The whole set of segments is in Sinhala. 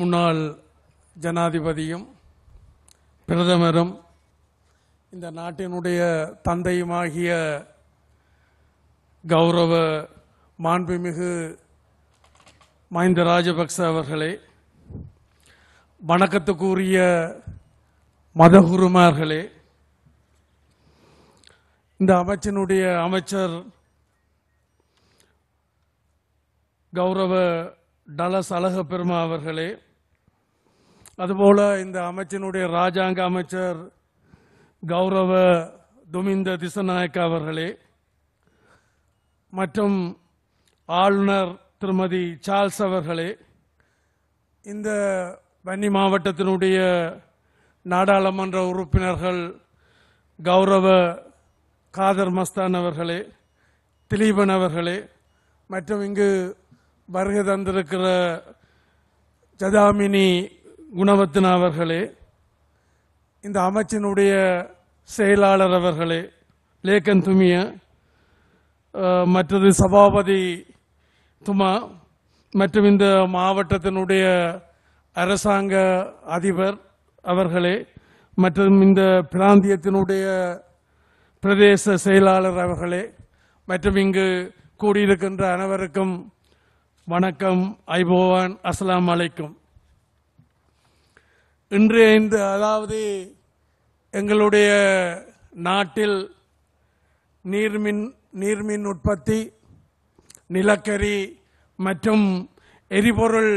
முன்னாள் ஜனாதிபதியும் பிரதமரும் இந்த நாட்டினுடைய தந்தையுமாகிய கௌரவ மாண்புமிகு மஹிந்த ராஜபக்ச அவர்களே வணக்கத்துக்குரிய மதகுருமார்களே இந்த அமைச்சினுடைய அமைச்சர் கௌரவ டலஸ் அழக பெருமா அவர்களே அதுபோல் இந்த அமைச்சினுடைய ராஜாங்க அமைச்சர் கௌரவ துமிந்த திசநாயக்க அவர்களே மற்றும் ஆளுநர் திருமதி சார்ல்ஸ் அவர்களே இந்த வன்னி மாவட்டத்தினுடைய நாடாளுமன்ற உறுப்பினர்கள் கௌரவ காதர் மஸ்தான் அவர்களே திலீபன் அவர்களே மற்றும் இங்கு வருகை தந்திருக்கிற ஜதாமினி குணவத்தின அவர்களே இந்த அமைச்சினுடைய செயலாளர் அவர்களே லேக்கன் துமிய மற்றது சபாபதி துமா மற்றும் இந்த மாவட்டத்தினுடைய அரசாங்க அதிபர் அவர்களே மற்றும் இந்த பிராந்தியத்தினுடைய பிரதேச செயலாளர் அவர்களே மற்றும் இங்கு கூடியிருக்கின்ற அனைவருக்கும் வணக்கம் ஐபோவான் அஸ்லாம் அலைக்கும் இன்று இந்த அதாவது எங்களுடைய நாட்டில் நீர்மின் நீர்மின் உற்பத்தி நிலக்கரி மற்றும் எரிபொருள்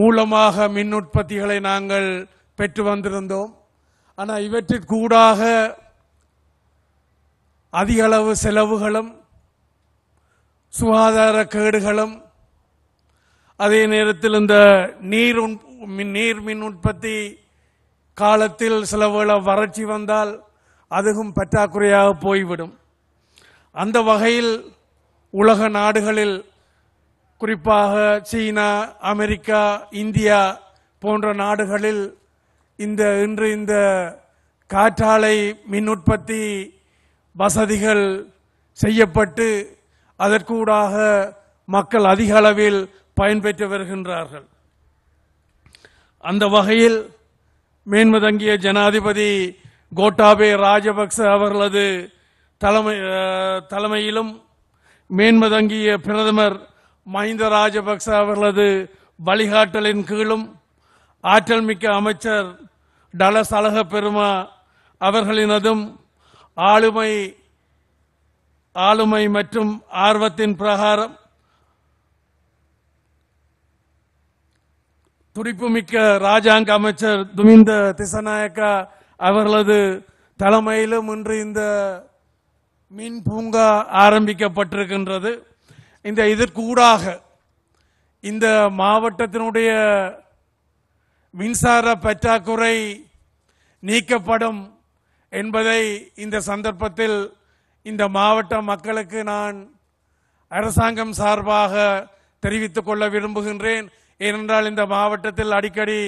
மூலமாக மின் உற்பத்திகளை நாங்கள் பெற்று வந்திருந்தோம் ஆனால் இவற்றிற்கூடாக அதிகளவு செலவுகளும் சுகாதார கேடுகளும் அதே நேரத்தில் இந்த நீர் நீர் மின் உற்பத்தி காலத்தில் சில வேளை வறட்சி வந்தால் அதுவும் பற்றாக்குறையாக போய்விடும் அந்த வகையில் உலக நாடுகளில் குறிப்பாக சீனா அமெரிக்கா இந்தியா போன்ற நாடுகளில் இந்த இன்று இந்த காற்றாலை மின் உற்பத்தி வசதிகள் செய்யப்பட்டு அதற்கூடாக மக்கள் அதிக அளவில் பயன்பெற்று வருகின்றார்கள் அந்த வகையில் மேன்மதங்கிய ஜனாதிபதி கோட்டாபே ராஜபக்ச அவர்களது தலைமை தலைமையிலும் மேன்மதங்கிய பிரதமர் மஹிந்த ராஜபக்ச அவர்களது வழிகாட்டலின் கீழும் ஆற்றல் மிக்க அமைச்சர் டலஸ் அழக பெருமா அவர்களினதும் ஆளுமை ஆளுமை மற்றும் ஆர்வத்தின் பிரகாரம் துடிப்புமிக்க ராஜாங்க அமைச்சர் துமிந்த திசநாயக்கா அவர்களது தலைமையிலும் இன்று இந்த மின் பூங்கா ஆரம்பிக்கப்பட்டிருக்கின்றது இந்த இதற்கூடாக இந்த மாவட்டத்தினுடைய மின்சார பற்றாக்குறை நீக்கப்படும் என்பதை இந்த சந்தர்ப்பத்தில் இந்த மாவட்ட மக்களுக்கு நான் அரசாங்கம் சார்பாக தெரிவித்துக் கொள்ள விரும்புகின்றேன் ஏனென்றால் இந்த மாவட்டத்தில் அடிக்கடி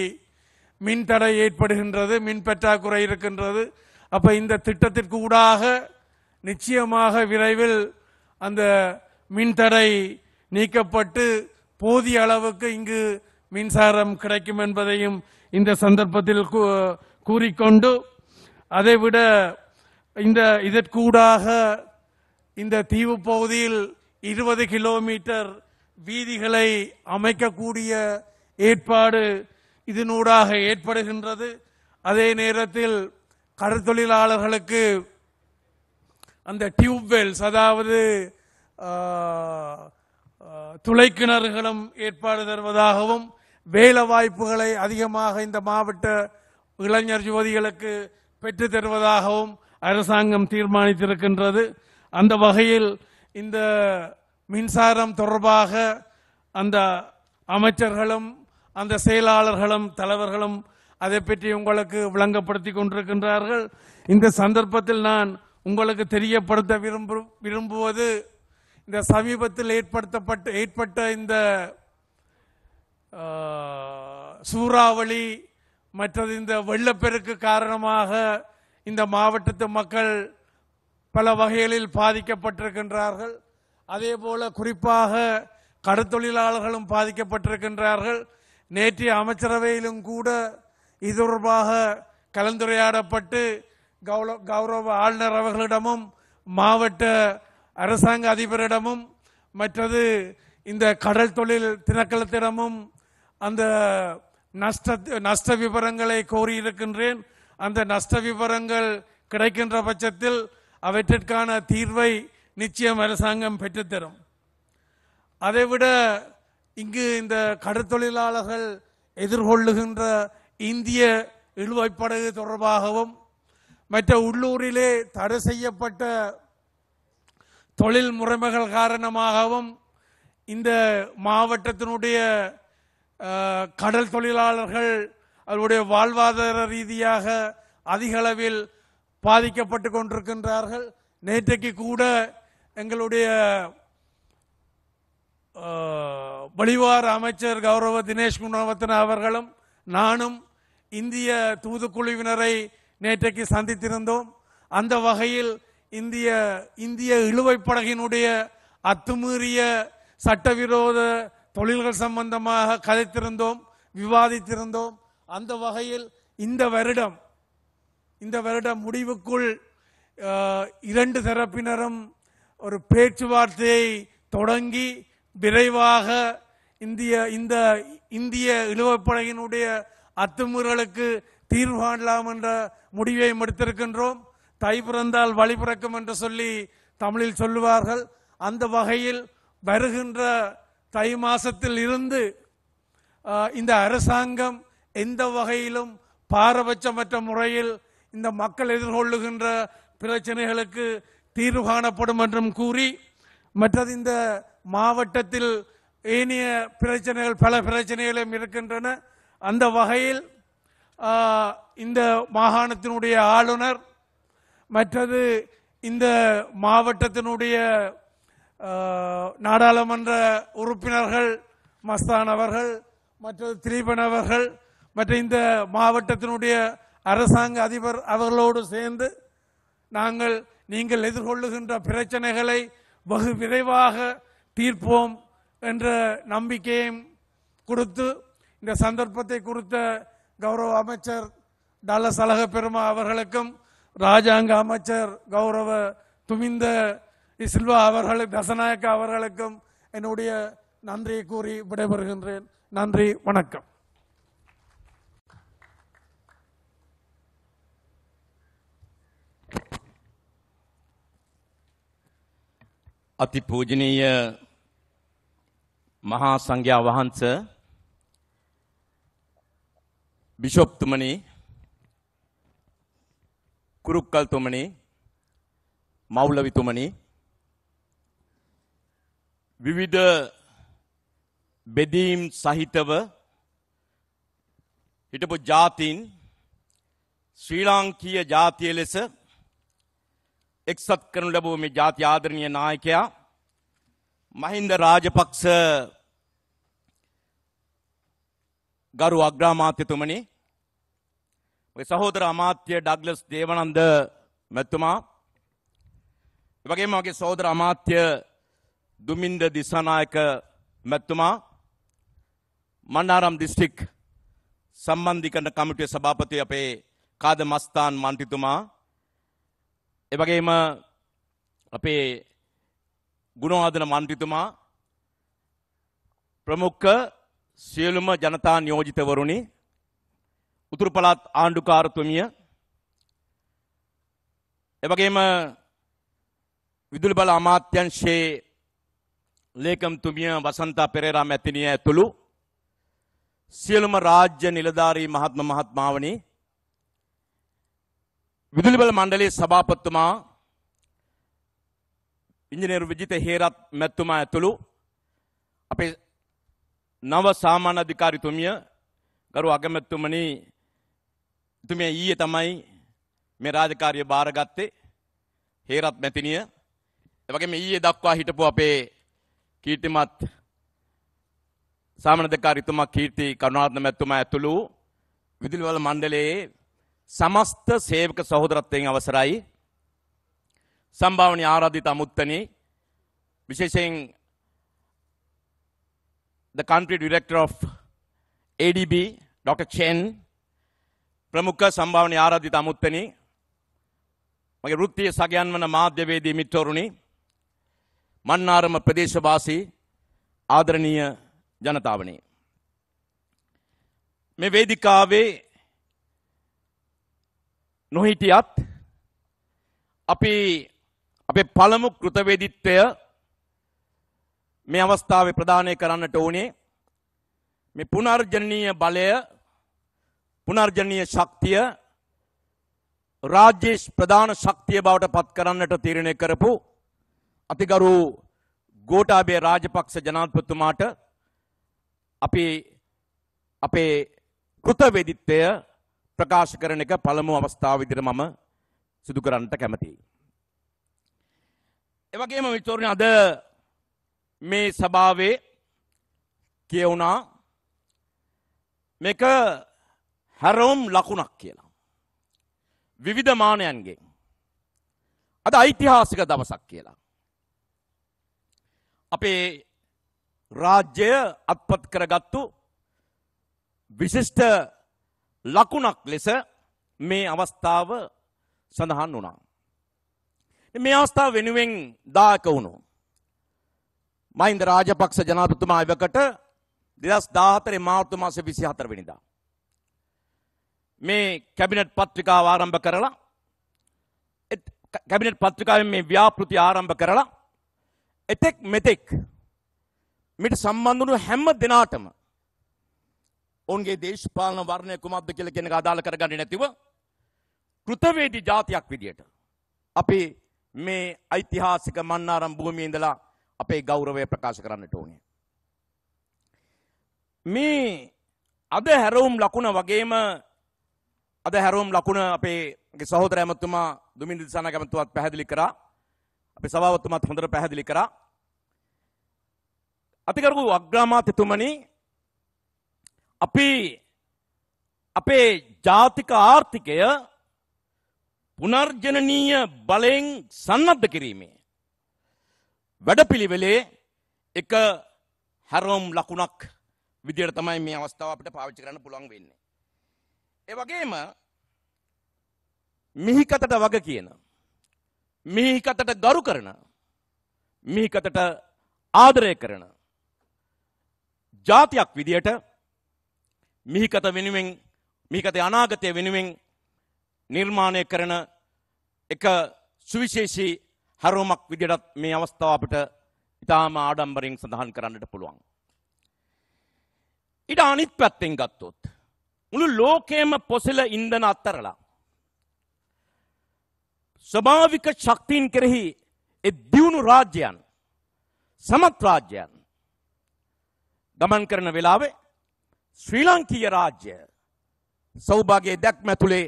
மின் தடை ஏற்படுகின்றது மின் பற்றாக்குறை இருக்கின்றது அப்போ இந்த திட்டத்திற்கு நிச்சயமாக விரைவில் அந்த மின்தடை நீக்கப்பட்டு போதிய அளவுக்கு இங்கு மின்சாரம் கிடைக்கும் என்பதையும் இந்த சந்தர்ப்பத்தில் கூறிக்கொண்டு அதைவிட இந்த இதற்கூடாக இந்த தீவு பகுதியில் இருபது கிலோமீட்டர் வீதிகளை அமைக்கக்கூடிய ஏற்பாடு இதனூடாக ஏற்படுகின்றது அதே நேரத்தில் கடற்தொழிலாளர்களுக்கு அந்த டியூப்வெல்ஸ் அதாவது துளைக்கிணறுகளும் ஏற்பாடு தருவதாகவும் வேலை வாய்ப்புகளை அதிகமாக இந்த மாவட்ட இளைஞர் யுவதிகளுக்கு பெற்று தருவதாகவும் அரசாங்கம் தீர்மானித்திருக்கின்றது அந்த வகையில் இந்த மின்சாரம் தொடர்பாக அந்த அமைச்சர்களும் அந்த செயலாளர்களும் தலைவர்களும் அதை பற்றி உங்களுக்கு விளங்கப்படுத்தி கொண்டிருக்கின்றார்கள் இந்த சந்தர்ப்பத்தில் நான் உங்களுக்கு தெரியப்படுத்த விரும்பு விரும்புவது இந்த சமீபத்தில் ஏற்படுத்தப்பட்ட ஏற்பட்ட இந்த சூறாவளி மற்றது இந்த வெள்ளப்பெருக்கு காரணமாக இந்த மாவட்டத்து மக்கள் பல வகைகளில் பாதிக்கப்பட்டிருக்கின்றார்கள் அதே போல குறிப்பாக கடத்தொழிலாளர்களும் பாதிக்கப்பட்டிருக்கின்றார்கள் நேற்றைய அமைச்சரவையிலும் கூட இது தொடர்பாக கலந்துரையாடப்பட்டு கௌரவ ஆளுநர் அவர்களிடமும் மாவட்ட அரசாங்க அதிபரிடமும் மற்றது இந்த கடல் தொழில் திணக்கலத்திடமும் அந்த நஷ்ட நஷ்ட விவரங்களை கோரியிருக்கின்றேன் அந்த நஷ்ட விவரங்கள் கிடைக்கின்ற பட்சத்தில் அவற்றிற்கான தீர்வை நிச்சயம் அரசாங்கம் பெற்றுத்தரும் அதைவிட இங்கு இந்த கடற்தொழிலாளர்கள் எதிர்கொள்ளுகின்ற இந்திய இழுவைப்படகு தொடர்பாகவும் மற்ற உள்ளூரிலே தடை செய்யப்பட்ட தொழில் முறைமைகள் காரணமாகவும் இந்த மாவட்டத்தினுடைய கடல் தொழிலாளர்கள் அவருடைய வாழ்வாதார ரீதியாக அதிக அளவில் பாதிக்கப்பட்டு கொண்டிருக்கின்றார்கள் நேற்றைக்கு கூட எங்களுடைய வழிவார அமைச்சர் கௌரவ தினேஷ் குணவர்த்தன அவர்களும் நானும் இந்திய தூதுக்குழுவினரை நேற்றைக்கு சந்தித்திருந்தோம் அந்த வகையில் இந்திய இந்திய இழுவை படகினுடைய அத்துமீறிய சட்டவிரோத தொழில்கள் சம்பந்தமாக கதைத்திருந்தோம் விவாதித்திருந்தோம் அந்த வகையில் இந்த வருடம் இந்த வருடம் முடிவுக்குள் இரண்டு தரப்பினரும் ஒரு பேச்சுவார்த்தையை தொடங்கி விரைவாக இந்திய இந்த இந்திய இழுவப்படையினுடைய அத்துமீறலுக்கு தீர்வு காணலாம் என்ற முடிவை எடுத்திருக்கின்றோம் தை பிறந்தால் வழி பிறக்கும் என்று சொல்லி தமிழில் சொல்லுவார்கள் அந்த வகையில் வருகின்ற தை மாசத்தில் இருந்து இந்த அரசாங்கம் எந்த வகையிலும் பாரபட்சமற்ற முறையில் இந்த மக்கள் எதிர்கொள்ளுகின்ற பிரச்சனைகளுக்கு தீர்வு காணப்படும் என்றும் கூறி மற்றது இந்த மாவட்டத்தில் ஏனைய பிரச்சனைகள் பல பிரச்சனைகளும் இருக்கின்றன அந்த வகையில் இந்த மாகாணத்தினுடைய ஆளுநர் மற்றது இந்த மாவட்டத்தினுடைய நாடாளுமன்ற உறுப்பினர்கள் மஸ்தான் அவர்கள் மற்றது திலீபன் அவர்கள் மற்ற இந்த மாவட்டத்தினுடைய அரசாங்க அதிபர் அவர்களோடு சேர்ந்து நாங்கள் நீங்கள் எதிர்கொள்ளுகின்ற பிரச்சனைகளை வெகு விரைவாக தீர்ப்போம் என்ற நம்பிக்கையும் கொடுத்து இந்த சந்தர்ப்பத்தை குறித்த கௌரவ அமைச்சர் டாலஸ் சலக பெருமா அவர்களுக்கும் ராஜாங்க அமைச்சர் கௌரவ துமிந்த சில்வா அவர்கள் தசநாயக்க அவர்களுக்கும் என்னுடைய நன்றியை கூறி விடைபெறுகின்றேன் நன்றி வணக்கம் අති පූජනීය මහා සංඝයා වහන්ස බිෂොප් තුමනි කුරුක්කල් තුමනි මෞලවි තුමනි විවිධ බෙදීම් සහිතව හිටපු ජාතින් ශ්‍රී ලාංකීය ජාතිය ලෙස එක්සත් කරනු ලැබූ මේ ජාති ආදරණීය නායකයා මහින්ද රාජපක්ෂ ගරු අග්‍රාමාත්‍යතුමනි ඔය සහෝදර අමාත්‍ය ඩග්ලස් දේවනන්ද මැතිතුමා ඒ වගේම මගේ සහෝදර අමාත්‍ය දුමින්ද දිසානායක මැතිතුමා මන්නාරම් දිස්ත්‍රික් සම්බන්ධීකරණ කමිටුවේ සභාපති අපේ කාද මස්තාන් මන්ත්‍රීතුමා එවගේම අපේ ගුණවාදන මන්ත්‍රීතුමා ප්‍රමුඛ සියලුම ජනතා නියෝජිතවරුනි උතුරු පළාත් ආණ්ඩුකාරතුමිය එවැගේම විදුලි බල අමාත්‍යංශයේ ලේකම්තුමිය වසන්තා පෙරේරා මැතිණිය ඇතුළු සියලුම රාජ්‍ය නිලධාරී මහත්ම මහත්මාවනි විදුලිබල මණ්ඩලයේ සභාපතිතුමා ඉංජිනේරු විජිත හේරත් මැතිතුමා ඇතුළු අපේ නව සාමාන්‍ය අධිකාරිතුමිය ගරු අගමැතිතුමනි තුමිය ඊයේ තමයි මේ රාජකාරිය බාරගත්තේ හේරත් මැතිනිය එවැගේම ඊයේ දක්වා හිටපු අපේ කීර්තිමත් සාමාන්‍ය අධිකාරිතුමා කීර්ති කරුණාරත්න මැතිතුමා ඇතුළු විදුලිවල මණ්ඩලයේ සමස්ත සේවක සහෝදරත්වයෙන් අවසරයි සම්භාවනීය ආරාධිත අමුත්තනි විශේෂයෙන් the country director of ADB Dr Chen ප්‍රමුඛ සම්භාවනීය ආරාධිත අමුත්තනි මගේ වෘත්තීය සගයන් වන මාධ්‍යවේදී මිත්‍රවරුනි මන්නාරම ප්‍රදේශවාසී ආදරණීය ජනතාවනි මේ වේදිකාවේ නොහිටියත් අපි අපේ පළමු කෘතවේදීත්වය මේ අවස්ථාවේ ප්‍රදානය කරන්නට ඕනේ මේ පුනර්ජනනීය බලය පුනර්ජනීය ශක්තිය රාජ්‍ය ප්‍රධාන ශක්තිය බවට පත් කරන්නට තීරණය කරපු අතිගරු ගෝඨාභය රාජපක්ෂ ජනාධිපතිතුමාට අපි අපේ කෘතවේදීත්වය ප්‍රකාශ කරන එක පළමු අවස්ථාව විදිහට මම සිදු කරන්නට කැමතියි. ඒ වගේම මිතුරනි අද මේ සභාවේ කියුණා මේක හැරවුම් ලකුණක් කියලා. විවිධ මානයන්ගෙන්. අද ඓතිහාසික දවසක් කියලා. අපේ රාජ්‍යය අත්පත් කරගත්තු විශිෂ්ට ලකුණක් ලෙස මේ අවස්ථාව සඳහන් වුණා. මේ අවස්ථාව වෙනුවෙන් දායක වුණු. මහින්ද රාජපක්ෂ ජනාධිපතිතුමා එවකට 2014 මාර්තු මාසේ 24 වෙනිදා මේ කැබිනට් පත්‍රිකාව ආරම්භ කරලා කැබිනට් පත්‍රිකාවෙන් මේ ව්‍යාපෘති ආරම්භ කරලා එතෙක් මෙතෙක් මිට සම්බන්ධ වුණු හැම දිනාටම ඔවුන්ගේ දේශපාලන වර්ණය කුමක්ද කියලා කියන එක අදාළ කරගන්නේ නැතිව කෘතවේදී ජාතියක් විදියට අපි මේ ඓතිහාසික මන්නාරම් භූමියේ ඉඳලා අපේ ගෞරවය ප්‍රකාශ කරන්නට ඕනේ. මේ අද හැරවුම් ලකුණ වගේම අද හැරවුම් ලකුණ අපේ සහෝදර ඇමතුමා දුමින්දි දිසානාගේ ඇමතුමාත් පැහැදිලි කරා. අපේ සභාවතුමාත් හොඳට පැහැදිලි කරා. අතිගරු අග්‍රාමාත්‍යතුමනි අපි අපේ ජාතික ආර්ථිකය පුනර්ජනනීය බලයෙන් සන්නද්ධ කිරීමේ වැඩපිළිවෙලේ එක හැරෝම් ලකුණක් විදිහට තමයි මේ අවස්ථාව අපිට පාවිච්චි කරන්න පුළුවන් වෙන්නේ. ඒ වගේම මිහිකතට වග කියන මිහිකතට ගරු කරන මිහිකතට ආදරය කරන ජාතියක් විදිහට මිහිකත වෙනුවෙන් මිහිකතේ අනාගතය වෙනුවෙන් නිර්මාණය කරන එක සුවිශේෂී හැරෝමක් විදිහට මේ අවස්ථාව අපිට ඉතාම ආඩම්බරයෙන් සඳහන් කරන්නට පුළුවන්. ඊට අනිත් පැත්තෙන් ගත්තොත් මුළු ලෝකයේම පොසල ඉන්ධන අත්තරලා ස්වභාවික ශක්තියින් කෙරෙහි ඒ දියුණු රාජ්‍යයන් සමත් රාජ්‍යයන් ගමන් කරන වෙලාවේ ශ්‍රී ලංකීය රාජ්‍ය සෞභාගයේ දැක්ම ඇතුලේ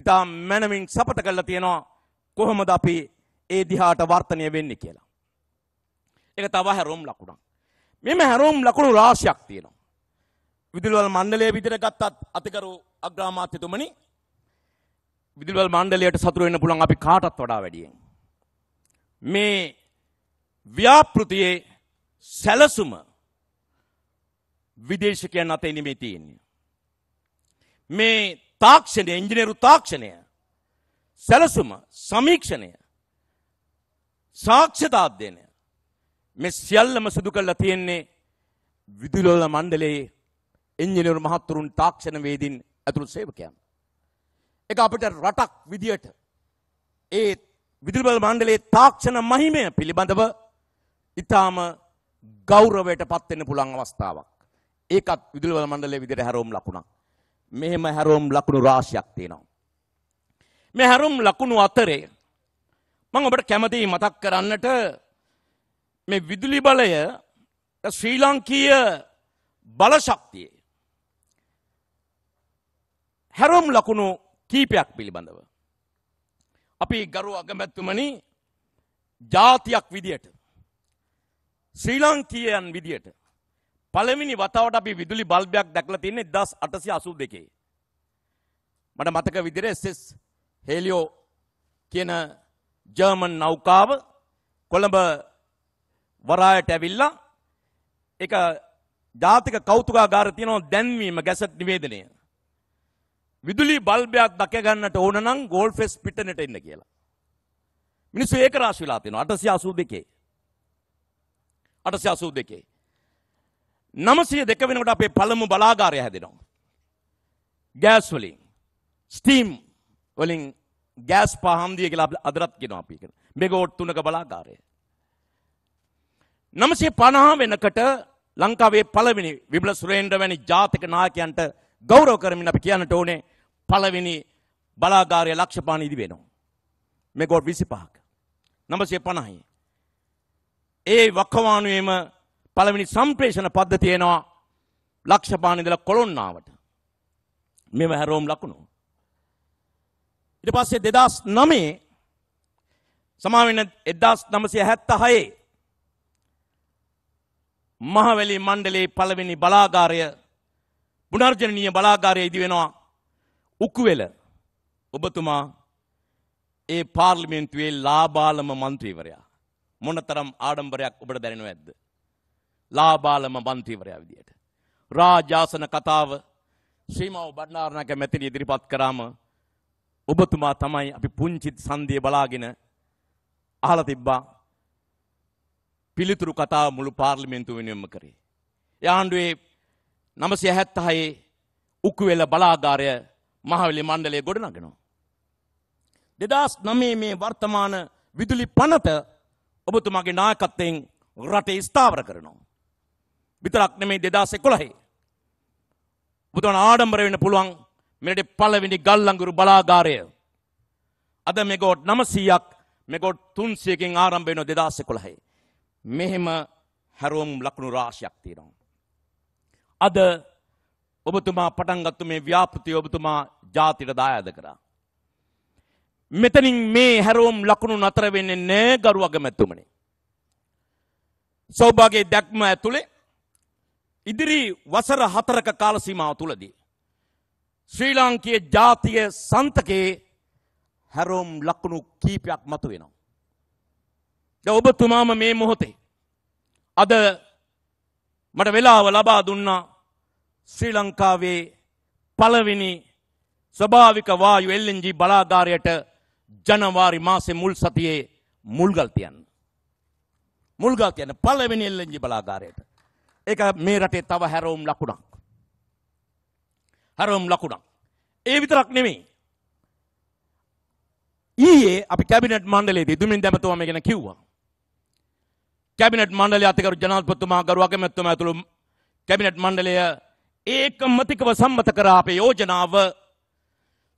ඉතා මැනමින් සපත කරලා තියෙනවා කොහොමද අපි ඒ දිහාට වර්තනය වෙන්නේ කියලා. ඒක තව හැරෝම් ලකුණක්. මෙම හැරෝම් ලකුණු රාශියක් තියෙනවා. විදුලිවල මණ්ඩලය විදිහට ගත්තත් අතිකරු අග්‍රාමාත්‍යතුමනි විදුලිවල මණ්ඩලයට සතුරු වෙන්න පුළුවන් අපි කාටත් වඩා වැඩියෙන්. මේ ව්‍යාපෘතියේ සැලසුම විදේශකයන් අතේ නෙමෙයි තියෙන්නේ. මේ තාක්ෂණය, ඉංජිනේරු තාක්ෂණය, සැලසුම, සමීක්ෂණය, සාක්ෂ්‍යතා අධ්‍යයනය මේ සියල්ලම සිදු කරලා තියෙන්නේ විදුලෝල මණ්ඩලයේ ඉංජිනේරු මහත්තුරුන් තාක්ෂණවේදීන් ඇතුළු සේවකයන්. ඒක අපිට රටක් විදියට ඒ විදුලබල මණ්ඩලයේ තාක්ෂණ මහිමය පිළිබඳව ඉතාම ගෞරවයට පත්වෙන්න පුළුවන් අවස්ථාවක්. ඒකත් විදුලි මණ්ඩලයේ විදිහට හැරවුම් ලකුණක්. මෙහෙම හැරවුම් ලකුණු රාශියක් තියෙනවා. මේ හැරවුම් ලකුණු අතරේ මම ඔබට කැමතියි මතක් කරන්නට මේ විදුලි බලය ශ්‍රී ලංකීය බලශක්තිය හැරවුම් ලකුණු කීපයක් පිළිබඳව. අපි ගරු අගමැත්තුමනි ජාතියක් විදියට ශ්‍රී ලංකීයන් විදියට පළවෙනි වතාවට අපි විදුලි බල්බයක් දැකලා තියෙන්නේ 1882. මට මතක විදිහට SS හෙලියෝ කියන ජර්මන් නෞකාව කොළඹ වරායට ඇවිල්ලා ඒක ජාතික කෞතුකාගාරය තියෙනවා දැන්වීම ගැසට් නිවේදනය. විදුලි බල්බයක් දැක ගන්නට ඕන නම් ගෝල්ෆෙස් පිටනට එන්න කියලා. මිනිස්සු ඒක රාශි වෙලා තියෙනවා 882. 882. නමසය දෙක වෙනකට අපේ පළමු බලාගාරය හැදෙනවා. ගෑස් වලින් ස්ටීම් වලින් ගෑස් පහන්දිය කියලා අදරත් කෙනවා අපි කියන මෙගෝට් තුනක බලාගාරය. නමසේ පණහා වෙනකට ලංකාවේ පළවෙනි විබල සුරේන්ද්‍ර වැනි ජාතික නායකයන්ට ගෞරව කරමින් අපි කියන්නට ඕනේ පළවෙනි බලාගාරය ලක්ෂපාන ඉදි වෙනවා. මෙගෝට් 25ක. නමසේ 50යි. ඒ වකවානුවේම පළවෙනි සම්ප්‍රේෂණ පද්ධතිය එනවා ලක්ෂපාන ඉඳලා කොළොන්නාවට. මෙම හැරෝම් ලකුණු. ඊට පස්සේ 2009 සමා වෙන 1976 මහවැලි මණ්ඩලයේ පළවෙනි බලාගාරය පුනර්ජනනීය බලාගාරය ඉදි වෙනවා උකුවෙල ඔබතුමා ඒ පාර්ලිමේන්තුවේ ලාබාලම මන්ත්‍රීවරයා මොනතරම් ආඩම්බරයක් ඔබට දැනෙනවද ඇද්ද ලාබාලම මන්ත්‍රීවරයා විදියට. රාජාසන කතාව ශ්‍රීමාව බණ්ඩාරනායක මැතිනි ඉදිරිපත් කරාම ඔබතුමා තමයි අපි පුංචි සංදිය බලාගෙන අහලා තිබ්බා පිළිතුරු කතාව මුළු පාර්ලිමේන්තුව වෙනුවෙන්ම කරේ. ඒ ආණ්ඩුවේ 976 උකුවෙල බලාගාරය මහවැලි මණ්ඩලය ගොඩනගනවා. 2009 මේ වර්තමාන විදුලි පනත ඔබතුමාගේ නායකත්වයෙන් රටේ ස්ථාවර කරනවා. විතරක් නෙමේ දෙදස් එකොළහේ. බුදුන් ආඩම්බර වෙන්න පුළුවන් මෙරට පළවෙනි ගල්ලඟුරු බලාගාරය. අද මෙගෝට් නමසීයක් මෙගොට් තුන්සියකින් ආරම්භ වෙන දෙදස් එකොළහේ. මෙහෙම හැරෝම් ලකුණු රාශියක් තියෙනවා. අද ඔබතුමා පටන්ගත්තු මේ ව්‍යාපෘතිය ඔබතුමා ජාතිට දායාද කරා. මෙතනින් මේ හැරෝම් ලකුණු නතර වෙන්නේ නෑ ගරු අගමැතුමනේ. සෞභාගේ දැක්ම ඇතුළේ ඉදිරි වසර හතරක කාල සීමාව තුලදී ශ්‍රී ලාංකීය ජාතිය සන්තකයේ හැරෝම් ලකුණු කීපයක් මතුවෙනවා. දැන් ඔබතුමාම මේ මොහොතේ අද මට වෙලාව ලබා දුන්නා ශ්‍රී ලංකාවේ පළවෙනි ස්වභාවික වායු LNG බලාගාරයට ජනවාරි මාසේ මුල් සතියේ මුල්ගල් තියන්න. මුල්ගල් තියන්න පළවෙනි LNG බලාගාරයට. ඒක මේ රටේ තව හැරවුම් ලකුණක්. හැරවුම් ලකුණක්. ඒ විතරක් නෙමෙයි. ඊයේ අපි කැබිනට් මණ්ඩලයේදී දුමින් දැමතුමා මේ ගැන කිව්වා. කැබිනට් මණ්ඩලයේ අතිකරු ජනාධිපතිතුමා ගරු අගමැතිතුමා ඇතුළු කැබිනට් මණ්ඩලය ඒකමතිකව සම්මත කර අපේ යෝජනාව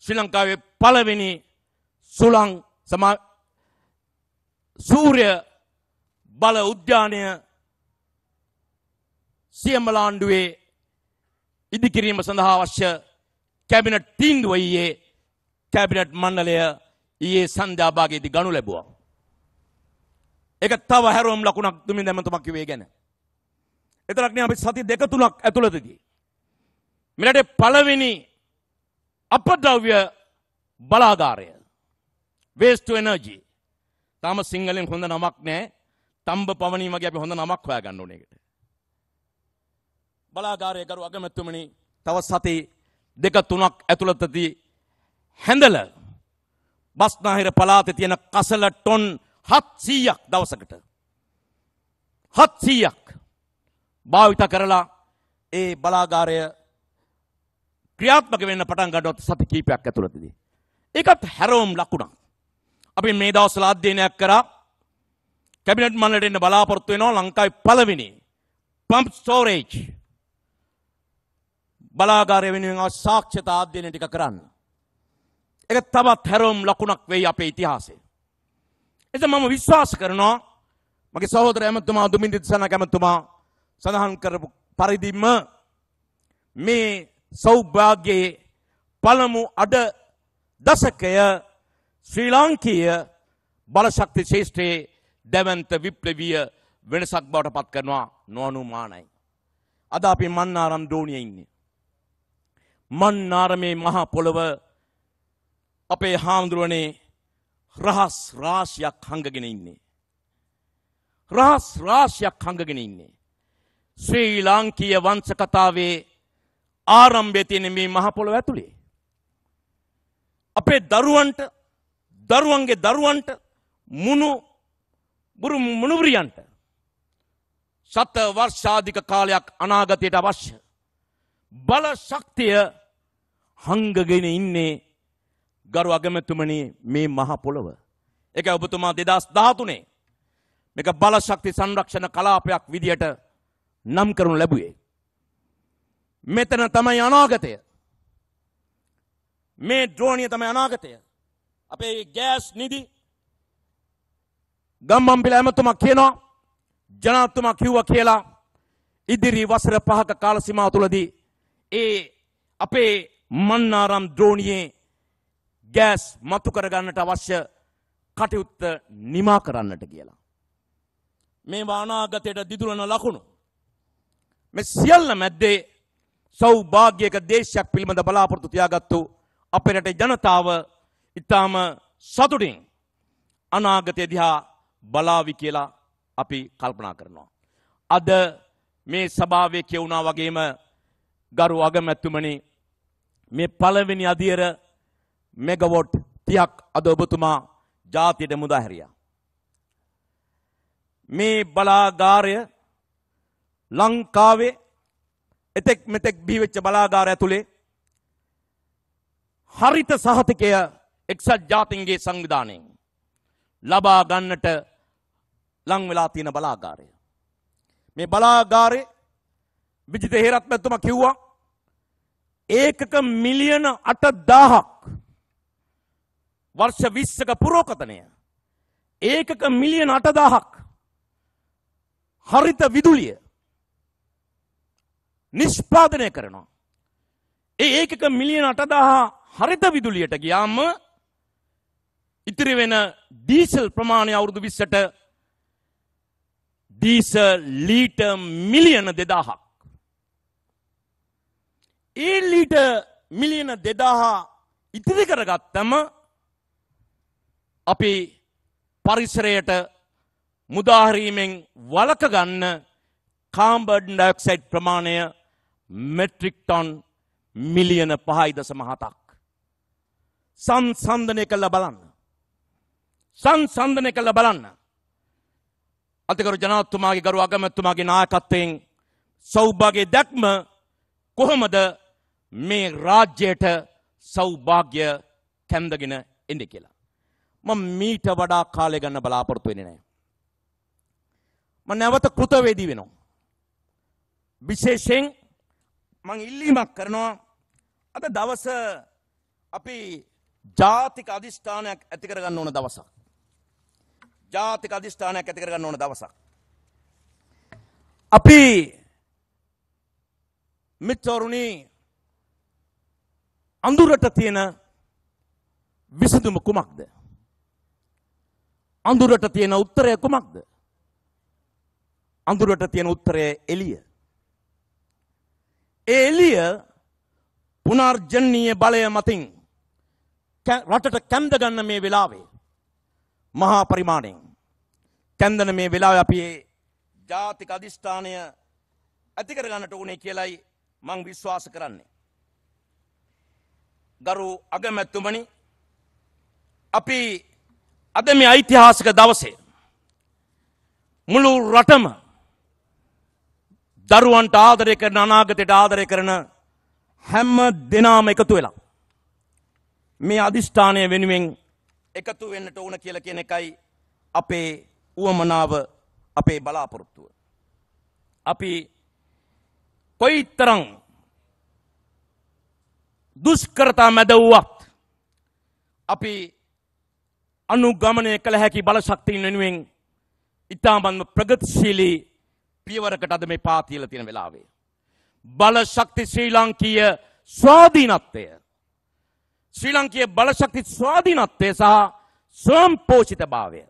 ශ්‍රී ලංකාවේ පළවෙනි සුළං සූර්ය බල උද්‍යානය සියමලාණ්ඩුවේ ඉදිකිරීම සඳහා අවශ්‍ය කැබිනට් තීන්දුව ඊයේ කැබිනට් මණ්ඩලය ඊයේ සන්ධ්‍යාභාගයේදී ගනු ලැබුවා. ඒක තව හැරවුම් ලකුණක් දුමින් දැමතුමක් කිව්වේ ගැන. එතරක් නේ අපි සති දෙක තුනක් ඇතුළතදී මෙරට පළවෙනි අපද්‍රව්‍ය බලාගාරය waste to energy තාම සිංහලෙන් හොඳ නමක් නැහැ. තඹ පවණීම වගේ අපි හොඳ නමක් හොයාගන්න ඕනේ ඒකට. බලාගාරය ගරු අගමැතුමනි තව සති දෙක තුනක් ඇතුළතදී හැඳල බස්නාහිර පලාත තියෙන කසල ටොන් හත්සීයක් දවසකට. හත්සීයක් භාවිත කරලා ඒ බලාගාරය ක්‍රියාත්මක වෙන්න පටන් ගඩොත් සති කීපයක් ඇතුළතිදී. එකත් හැරෝම් ලකුණා. අපි මේ දවස්වල අධ්‍යයනයක් කරා කැබිනට් මණ්ඩලයට එන්න බලාපොරොත්තු වෙනවා ලංකාවේ පළවෙනි පම්ප් ස්ටෝරේජ් බලාගාරය වෙනුවෙන් සාක්ෂතා අධ්‍යයන ටික කරන්න. එක තවත් හැරෝම් ලකුණක් වෙයි අපේ ඉතිහාසේ. එත මම විශ්වාස කරනවා මගේ සහෝදර ඇමතුමා දුමින්දිත් සන කැමතුමා සඳහන් කරපු පරිදිම මේ සෞභාග්‍යයේ පළමු අඩ දසකය ශ්‍රී ලාංකීය බලශක්ති ශේෂ්ත්‍රයේ දැවන්ත විප්ලවීය වෙනසක් බවට පත් කරනවා නොඅනුමානයි. අද අපි මන්නාරම් දෝණියේ ඉන්නේ. මන්නාරමේ මහා පොළව අපේ හාමුදුරුවනේ රහස් රාශියක් හංගගෙන ඉන්නේ. රහස් රාශියක් හංගගෙන ඉන්නේ. ශ්‍රී ලාංකීය වංශ කතාවේ ආරම්භය තියෙන මේ මහ පොළොව ඇතුලේ. අපේ දරුවන්ට දරුවන්ගේ දරුවන්ට මුණු බුරු මුණුවරියන්ට සත වර්ෂාධික කාලයක් අනාගතයට අවශ්‍ය බල ශක්තිය හංගගෙන ඉන්නේ ගරු අගමැතුමනි මේ මහ පොළව. ඒක ඔබතුමා 2013 මේක බල ශක්ති සංරක්ෂණ කලාපයක් විදියට නම් කරනු ලැබුවේ. මෙතන තමයි අනාගතය. මේ ද්‍රෝණිය තමයි අනාගතය. අපේ ගෑස් නිදි ගම්මම්පිල ඇමතුමා කියනවා ජනාතුමා කිව්වා කියලා ඉදිරි වසර පහක කාල සීමාව තුලදී ඒ අපේ මන්නාරම් ද්‍රෝණියේ ගෑස් මතු කරගන්නට අවශ්‍ය කටයුත්ත නිමා කරන්නට කියලා. මේ වානාගතයට දිදුලන ලකුණු. මෙ සියල්ල මැද්දේ සෞභාග්‍යක දේශයක් පිළිබඳ බලාපොරොත්තු තියාගත්තු අපේ රටේ ජනතාව ඉතාම සතුටින් අනාගතය දිහා බලාවි කියලා අපි කල්පනා කරනවා. අද මේ සභාවේ කියවුණා වගේම ගරු අගමැතුමනි මේ පළවෙනි අධියර මෙගවොට් 30ක් අද ඔබතුමා ජාතියට මුදා හැරියා. මේ බලාගාරය ලංකාවේ එතෙක් මෙතෙක් බිහිවෙච්ච බලාගාර ඇතුලේ හරිත සහතිකය එක්සත් ජාතීන්ගේ සංවිධානයෙන් ලබා ගන්නට ලං වෙලා තියෙන බලාගාරය. මේ බලාගාරේ විජිත හේරත්මැතුමා කිව්වා ඒකක මිලියන 8000ක් වර්ෂ 20ක පුරෝකතනය ඒකක මිලියන 8000ක් හරිත විදුලිය නිෂ්පාදනය කරනවා ඒ ඒකක මිලියන 8000 හරිත විදුලියට ගියාම ඉතිරි වෙන ඩීසල් ප්‍රමාණය අවුරුදු 20ට ඩීසල් ලීටර් මිලියන 2000ක් ඒ ලීට මිලියන දෙදාහා ඉතිරි කරගත්තම අපි පරිසරයට මුදාහරීමෙන් වලකගන්න කාම්බඩ් ඩයොක්සයිඩ් ප්‍රමාණය මෙට්‍රික් ටොන් මිලියන පහයි දසම හතක්. සංසන්ධනය කළ බලන්න. සංසන්ධනය කළ බලන්න. අතිකරු ජනත්තුමාගේ ගරු අගමැත්තුමාගේ නායකත්තයෙන් සෞභාගේ දැක්ම කොහොමද මේ රාජ්‍යයට සෞභාග්‍ය කැම්දගෙන එන්න කියලා. මම මීට වඩා කාලය ගන්න බලාපොරොත්තු වෙන්නේ නැහැ. මම නැවත කෘතවේදී වෙනවා. විශේෂයෙන් මම ඉල්ලීමක් කරනවා අද දවස අපි ජාතික අධිෂ්ඨානයක් ඇති කරගන්න ඕන දවසක්. ජාතික අධිෂ්ඨානයක් ඇති කරගන්න ඕන දවසක්. අපි මිත්‍රවරුනි අඳුරට තියෙන විසඳුම කුමක්ද? අඳුරට තියෙන උත්තරය කුමක්ද? අඳුරට තියෙන උත්තරය එළිය. ඒ එළිය පුනර්ජනීය බලය මතින් රටට කැඳ ගන්න මේ වෙලාවේ මහා පරිමාණයෙන් කැඳන මේ වෙලාවේ අපි ජාතික අධිෂ්ඨානය ඇති කර ගන්නට ඕනේ කියලයි මං විශ්වාස කරන්නේ. ගරු අගමැත්තුමනි අපි අද මේ ඓතිහාසික දවසේ මුළු රටම දරුවන්ට ආදරය කරන අනාගතයට ආදරය කරන හැම දෙනාම එකතු වෙලා මේ අධිෂ්ඨානය වෙනුවෙන් එකතු වෙන්නට ඕන කියලා කියන එකයි අපේ උවමනාව අපේ බලාපොරොත්තුව. අපි කොයිතරම් දුෂ්කරතා මැදව්වත් අපි අනුගමනය කළ හැකි බලශක්තියින් වෙනුවෙන් ඉතාමත්ම ප්‍රගතිශීලී පියවරකට අද මේ පා තියලා තියෙන වෙලාවේ බලශක්ති ශ්‍රී ලංකීය ස්වාධීනත්වය ශ්‍රී ලංකීය බලශක්ති ස්වාධීනත්වය සහ ස්වම්පෝෂිතභාවය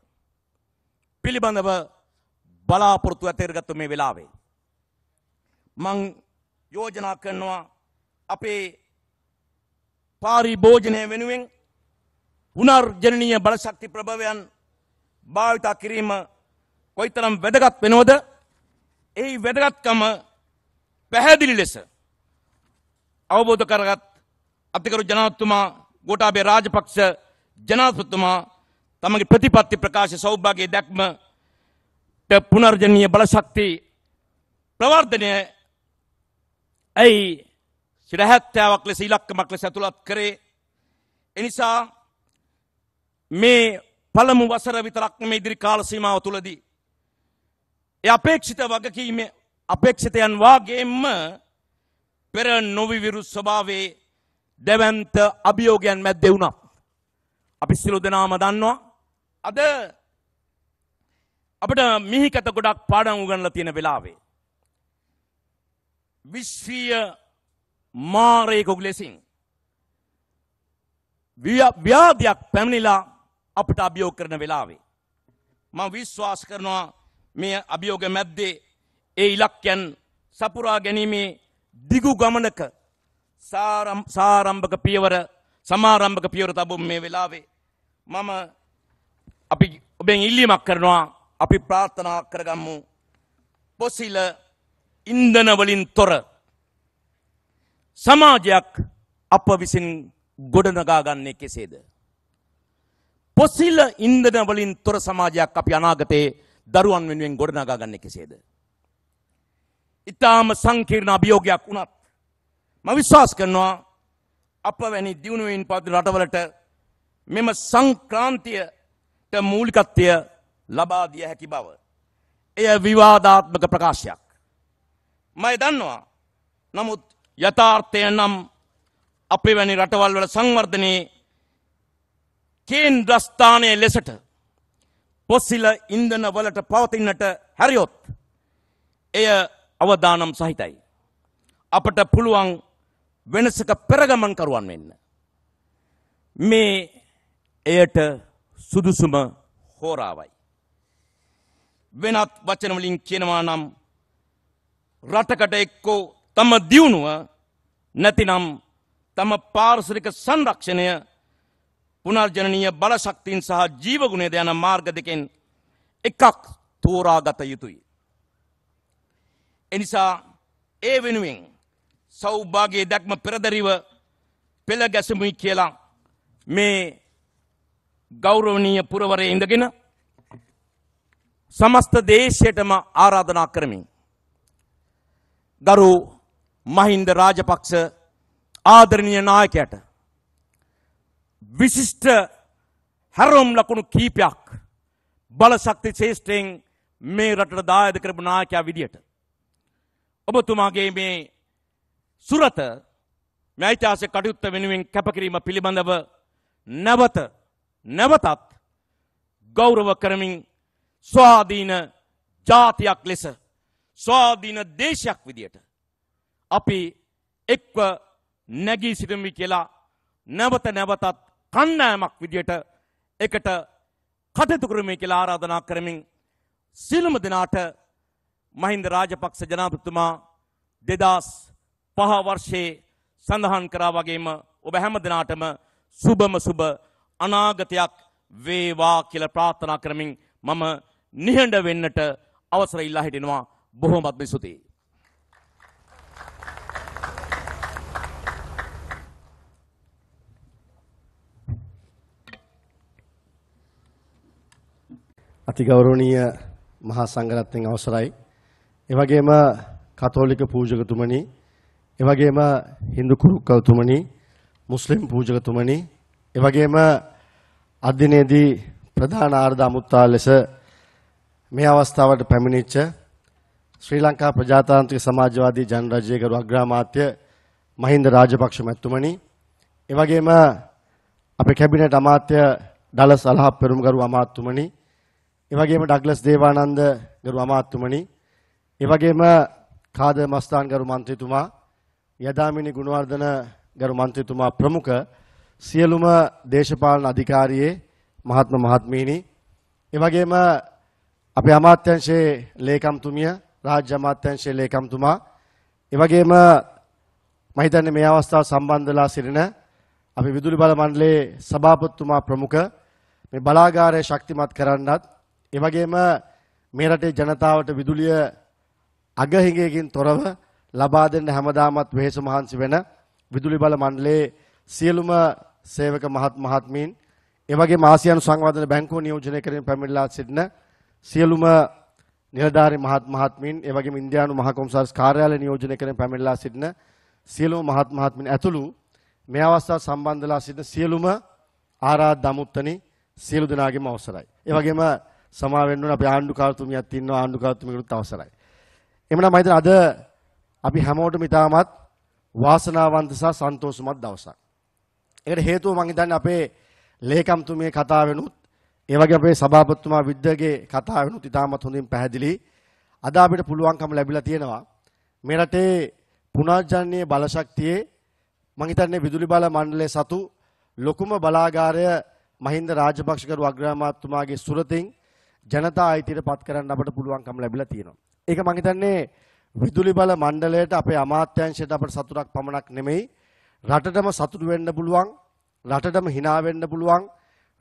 පිළිබඳව බලාපොරොත්තු ඇතිරගත්තු මේ වෙලාවේ මං යෝජනා කරනවා අපේ පාරිභෝජනය වෙනුවෙන් උනර්ජනනීය බලශක්ති ප්‍රභවයන් භාවිතා කිරීම කොයිතරම් වැදගත් වෙනවද? ඒ වැදගත්කම පැහැදිලි ලෙස අවබෝධ කරගත් අතිකරු ජනාධිපතිතුමා ගෝඨාභය රාජපක්ෂ ජනාධිපතිතුමා තමගේ ප්‍රතිපත්ති ප්‍රකාශ සෞභාගයේ දැක්ම පුනර්ජනීය බලශක්ති ප්‍රවර්ධනය ඇයි සිට හැත්තෑාවක් ලෙස ඉලක්කමක් ලෙස ඇතුළත් කරේ. එනිසා මේ පළමු වසර විතරක්ම ඉදිරි කාලසීමාව තුළදී. එ අපේක්ෂිත වගකීම අපේක්ෂිතයන් වාගේම පෙර නොවි විරුස් ස්වභාවේ දැවන්ත අභියෝගයන් මැත් දෙවුණක්. අපි සිලු දෙනාම දන්නවා. අද අපට මිහිකත ගොඩක් පාඩම් උගන්ලා තියෙන වෙලාවේ. විශ්වීය මාරයෙකුක් ලෙසින් ව්‍යාධයක් පැමිණිලා අපට අභියෝග කරන වෙලාවේ මම විශ්වාස කරනවා මේ අභියෝග මැද්දේ ඒ ඉලක්කයන් සපුරා ගැනීමේ දිගු ගමනක සාරම්භක පියවර සමාරම්භක පියවර තබමු මේ වෙලාවේ මම අපි ඔබෙන් ඉල්ලීමක් කරනවා අපි ප්‍රාර්ථනා කරගමු පොසිල ඉන්ධන වලින් තොර සමාජයක් අප විසින් ගොඩනගා ගන්නේ කෙසේද? පොසිල ඉන්ධන වලින් තොර සමාජයක් අපි අනාගතයේ දරුවන් වෙනුවෙන් ගොඩනගා ගන්නේ කෙසේද? ඊටාම සංකීර්ණ අභියෝගයක් වුණත් මම විශ්වාස කරනවා අප වැනි දියුණුවෙන් පත් රටවලට මෙම සංක්‍රාන්තියට මූලිකත්වය ලබා දිය හැකි බව. එය විවාදාත්මක ප්‍රකාශයක්. මම දන්නවා. නමුත් යථාර්ථය නම් අපි වැනි රටවල් වල සංවර්ධනයේ කේන්ද්‍රස්ථානයේ ලෙසට පොසිල ඉන්ධන වලට පවතින්නට හැරියොත් එය අවදානම් සහිතයි. අපට පුළුවන් වෙනසක පෙරගමන් කරුවන් වෙන්න. මේ එයට සුදුසුම හෝරාවයි. වෙනත් වචනවලින් කියනවා නම් රටකට එක්කෝ තම දියුණුව නැතිනම් තම පාර්ශනික සංරක්ෂණය පුනර්ජනනීය බලශක්තින් සහ ජීවගුණේ යන මාර්ග දෙකෙන් එකක් තෝරාගත යුතුයි. එනිසා ඒ වෙනුවෙන් සෞභාගයේ දැක්ම පෙරදරිව පෙළ ගැසමුයි කියලා මේ ගෞරවනීය පුරවරේ ඉඳගෙන සමස්ත දේශයටම ආරාධනා කරමින් ගරු මහින්ද රාජපක්ෂ ආදරණීය නායකයට විශිෂ්ට හැරොම් ලකුණු කීපයක් බලශක්ති ශේෂ්ඨයෙන් මේ රටට දායද කරපු නායකයා විදියට ඔබතුමාගේ මේ සුරත මේ ඓතිහාසික කටයුත්ත වෙනුවෙන් කැපකිරීම පිළිබඳව නැවත නැවතත් ගෞරව කරමින් ස්වාධීන ජාතියක් ලෙස ස්වාධීන දේශයක් විදියට අපි එක්ව නැගී සිටිමි කියලා නැවත නැවතත් කණ්ඩායමක් විදියට එකට කටයුතු කරමි කියලා ආරාධනා කරමින් සිළුම දෙනාට මහින්ද රාජපක්ෂ ජනාධිපතිතුමා 2005 වර්ෂයේ සඳහන් කරා වගේම ඔබ හැම දිනාටම සුබම සුබ අනාගතයක් වේවා කියලා ප්‍රාර්ථනා කරමින් මම නිහඬ වෙන්නට අවසර ඉල්ලා හිටිනවා බොහොමත්ම ස්තුතියි අතිගෞරවනීය මහා සංඝරත්නයන් අවසරයි. ඒ වගේම කතෝලික පූජකතුමනි, ඒ වගේම Hindu කුරුක්කවතුමනි, මුස්ලිම් පූජකතුමනි, ඒ වගේම අදිනේදී ප්‍රධාන ආර්ධ අමුත්තා ලෙස මේ අවස්ථාවට පැමිණිච්ච ශ්‍රී ලංකා ප්‍රජාතාන්ත්‍රික සමාජවාදී ජනරජයකරු අග්‍රාමාත්‍ය මහින්ද රාජපක්ෂ මැතිතුමනි, ඒ වගේම අපේ කැබිනට් අමාත්‍ය ඩලස් අලහ පෙරමුගරු අමාත්‍යතුමනි, එවැගේම ඩග්ලස් දේවානන්ද ගරු අමාත්‍යතුමනි, එවැගේම කාද මස්තාන් ගරු මන්ත්‍රීතුමා, යදාමිනි ගුණවර්ධන ගරු මන්ත්‍රීතුමා ප්‍රමුඛ සියලුම දේශපාලන අධිකාරියේ මහත්ම මහත්මීනි, එවැගේම අපේ අමාත්‍යංශයේ ලේකම්තුමිය, රාජ්‍ය අමාත්‍යංශයේ ලේකම්තුමා, එවැගේම මම හිතන්නේ මේ අවස්ථාව සම්බන්ධලා සිටින අපි විදුලි බල මණ්ඩලයේ සභාපතිතුමා ප්‍රමුඛ මේ බලාගාරය ශක්තිමත් කරන්නත් ඒ වගේම මේ රටේ ජනතාවට විදුලිය අගහිඟයකින් තොරව ලබා දෙන්න හැමදාමත් වෙහෙස මහන්සි වෙන විදුලි බල මණ්ඩලයේ සියලුම සේවක මහත් මහත්මීන් ඒ වගේම ආසියානු සංවර්ධන බැංකුව නියෝජනය කරමින් පැමිණලා සිටින සියලුම නිලධාරී මහත් මහත්මීන් ඒ වගේම ඉන්දියානු මහ කොමසාරිස් කාර්යාලය නියෝජනය කරමින් පැමිණලා සිටින සියලුම මහත් මහත්මීන් ඇතුළු මේ අවස්ථාව සම්බන්ධලා සිටින සියලුම ආරාධ දමුත්තනි සියලු දෙනාගේම අවසරයි. ඒ වගේම සමා වෙන්න ඕන අපේ ආණ්ඩුකාරතුමියක් ඉන්නවා ආණ්ඩුකාරතුමියකට අවසරයි. එමනම් මම හිතන අද අපි හැමෝටම ඉතාමත් වාසනාවන්ත සහ සන්තෝෂමත් දවසක්. ඒකට හේතුව මම හිතන්නේ අපේ ලේකම්තුමිය කතා වෙනුත් ඒ වගේ අපේ සභාපතිතුමා විද්දගේ කතා වෙනුත් ඉතාමත් හොඳින් පැහැදිලි. අද අපිට පුළුවන්කම ලැබිලා තියෙනවා මේ රටේ පුනර්ජනනීය බලශක්තියේ මම හිතන්නේ විදුලි බල මණ්ඩලය සතු ලොකුම බලාගාරය මහින්ද රාජපක්ෂකරු අග්‍රාමාත්‍යතුමාගේ සුරතින් ජනතා අයිතියට පත් කරන්න අපට පුළුවන්කම ලැබිලා තියෙනවා. ඒක මම හිතන්නේ විදුලි බල මණ්ඩලයට අපේ අමාත්‍යාංශයට අපට සතුටක් පමණක් නෙමෙයි රටටම සතුටු වෙන්න පුළුවන් රටටම hina වෙන්න පුළුවන්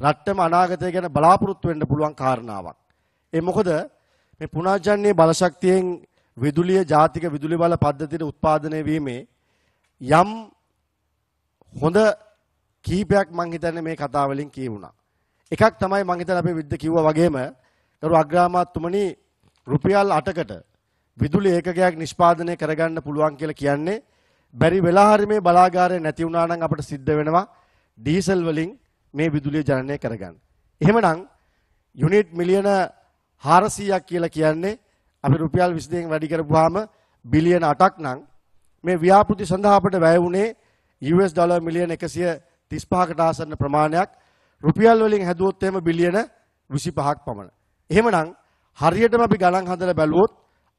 රටටම අනාගතය ගැන බලාපොරොත්තු වෙන්න පුළුවන් කාරණාවක්. ඒ මොකද මේ පුනාජන්නේ බලශක්තියෙන් විදුලිය ජාතික විදුලි බල පද්ධතියට උත්පාදනය වීමේ යම් හොඳ කීපයක් මං හිතන්නේ මේ කතාවලින් කියුණා. එකක් තමයි මං හිතන්නේ අපි විද්ද කිව්වා වගේම ගරු අග්‍රාමාත්තුමනි රුපියල් 8කට විදුලි ඒකකයක් නිෂ්පාදනය කරගන්න පුළුවන් කියලා කියන්නේ බැරි වෙලා හරි මේ බලාගාරය නැති වුණා නම් අපිට සිද්ධ වෙනවා ඩීසල් වලින් මේ විදුලිය ජනනය කරගන්න. එහෙමනම් යුනිට් මිලියන 400ක් කියලා කියන්නේ අපි රුපියල් 20 වැඩි කරපුවාම බිලියන 8ක් නම් මේ ව්‍යාපෘති සඳහා අපට වැය වුණේ US ඩොලර් මිලියන 135කට ආසන්න ප්‍රමාණයක් රුපියල් වලින් හැදුවොත් එහෙම බිලියන 25ක් පමණ. එහෙමනම් හරියටම අපි ගණන් හදලා බැලුවොත්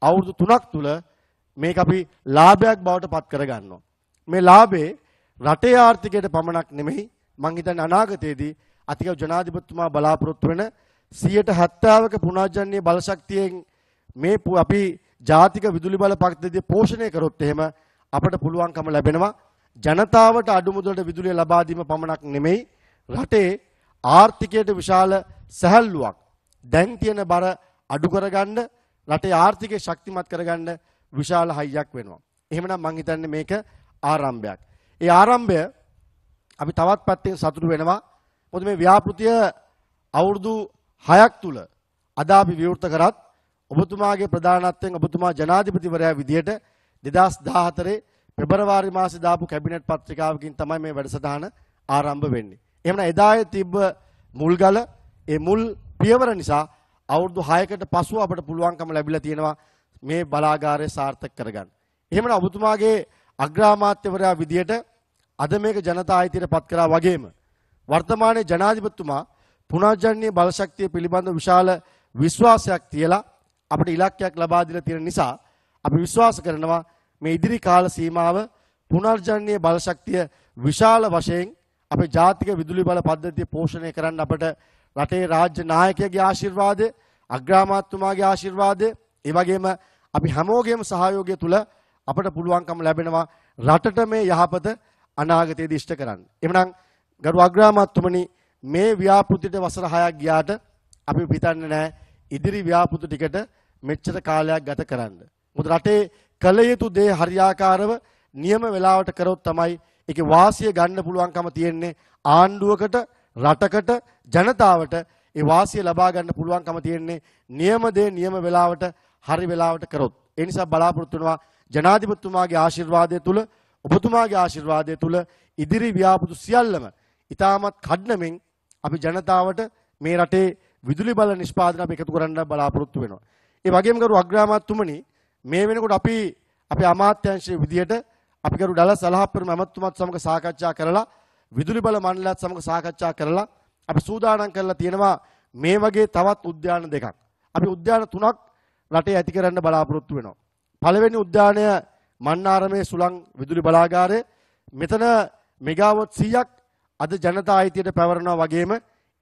අවුරුදු 3ක් තුල මේක අපි ලාභයක් බවට පත් කරගන්නවා. මේ ලාභේ රටේ ආර්ථිකයට පමණක් නෙමෙයි මං හිතන්නේ අනාගතයේදී අතිගව ජනාධිපතිතුමා බලාපොරොත්තු වෙන 70%ක පුනර්ජනනීය බලශක්තියෙන් මේ අපි ජාතික විදුලි බල පක්ෂදේදී පෝෂණය කරොත් එහෙම අපට පුළුවන්කම ලැබෙනවා ජනතාවට අඩු මුදලට විදුලිය ලබා දීම පමණක් නෙමෙයි රටේ ආර්ථිකයට විශාල සැහැල්ලුවක් දැන් තියෙන බර අඩු කරගන්න රටේ ආර්ථිකය ශක්තිමත් කරගන්න විශාල හයියක් වෙනවා. එහෙමනම් මම හිතන්නේ මේක ආරම්භයක්. ඒ ආරම්භය අපි තවත් පැත්තකින් සතුටු වෙනවා. මොකද මේ ව්‍යාපෘතිය අවුරුදු 6ක් තුල අද අපි විවෘත කරත් ඔබතුමාගේ ප්‍රධානත්වයෙන් ඔබතුමා ජනාධිපතිවරයා විදියට 2014 පෙබරවාරි මාසේ දාපු කැබිනට් පත්‍රිකාවකින් තමයි මේ වැඩසටහන ආරම්භ වෙන්නේ. එහෙනම් එදායේ තිබ්බ මුල්ගල ඒ මුල් පියවර නිසා අවුරුදු 6කට පසු අපට පුළුවන්කම ලැබිලා තියෙනවා මේ බලාගාරය සාර්ථක කරගන්න. එහෙමනම් ඔබතුමාගේ අග්‍රාමාත්‍යවරයා විදියට අද මේක ජනතා අයිතියට පත් කරා වගේම වර්තමානයේ ජනාධිපතිතුමා පුනර්ජනනීය බලශක්තිය පිළිබඳ විශාල විශ්වාසයක් තියලා අපිට ඉලක්කයක් ලබා දීලා තියෙන නිසා අපි විශ්වාස කරනවා මේ ඉදිරි කාල සීමාව පුනර්ජනනීය බලශක්තිය විශාල වශයෙන් අපේ ජාතික විදුලි බල පද්ධතිය පෝෂණය කරන්න අපට රටේ රාජ්‍ය නායකයාගේ ආශිර්වාදය, අග්‍රාමාත්‍යතුමාගේ ආශිර්වාදය, ඒ වගේම අපි හැමෝගේම සහයෝගය තුල අපට පුළුවන්කම ලැබෙනවා රටට මේ යහපත අනාගතයේදී ඉෂ්ට කරන්න. එhmenan ගරු අග්‍රාමාත්‍යතුමනි මේ ව්‍යාපෘතිට වසර 6ක් ගියාට අපි හිතන්නේ නැහැ ඉදිරි ව්‍යාපෘති ටිකට මෙච්චර කාලයක් ගත කරන්න. මොකද රටේ කළ යුතු දේ හරියාකාරව නියම වේලාවට කරොත් තමයි ඒකේ වාසිය ගන්න පුළුවන්කම තියෙන්නේ ආණ්ඩුවකට රටකට ජනතාවට ඒ වාසිය ලබා ගන්න පුළුවන්කම තියෙන්නේ නියම දේ නියම වෙලාවට හරි වෙලාවට කරොත්. ඒ නිසා බලාපොරොත්තු වෙනවා ජනාධිපතිතුමාගේ ආශිර්වාදය තුල ඔබතුමාගේ ආශිර්වාදය තුල ඉදිරි ව්‍යාපෘති සියල්ලම ඉතාමත් කඩනමින් අපි ජනතාවට මේ රටේ විදුලි බල නිෂ්පාදන අපි එකතු කරන්න බලාපොරොත්තු වෙනවා. ඒ වගේම කරු අග්‍රාමාත්‍යතුමනි මේ වෙනකොට අපි අපේ අමාත්‍යංශයේ විදියට අපි කරු ඩලස් අලහප්පරම අමාත්‍යතුමත් සමග සාකච්ඡා කරලා විදුලි බල මණ්ඩලයත් සමග සාකච්ඡා කරලා අපි සූදානම් කරලා තියෙනවා මේ වගේ තවත් උද්‍යාන දෙකක්. අපි උද්‍යාන තුනක් රටේ ඇති කරන්න බලාපොරොත්තු වෙනවා. පළවෙනි උද්‍යානය මන්නාරමේ සුළං විදුලි බලාගාරය. මෙතන මෙගාවොට් 100ක් අද ජනතා අයිතියට පැවරනවා වගේම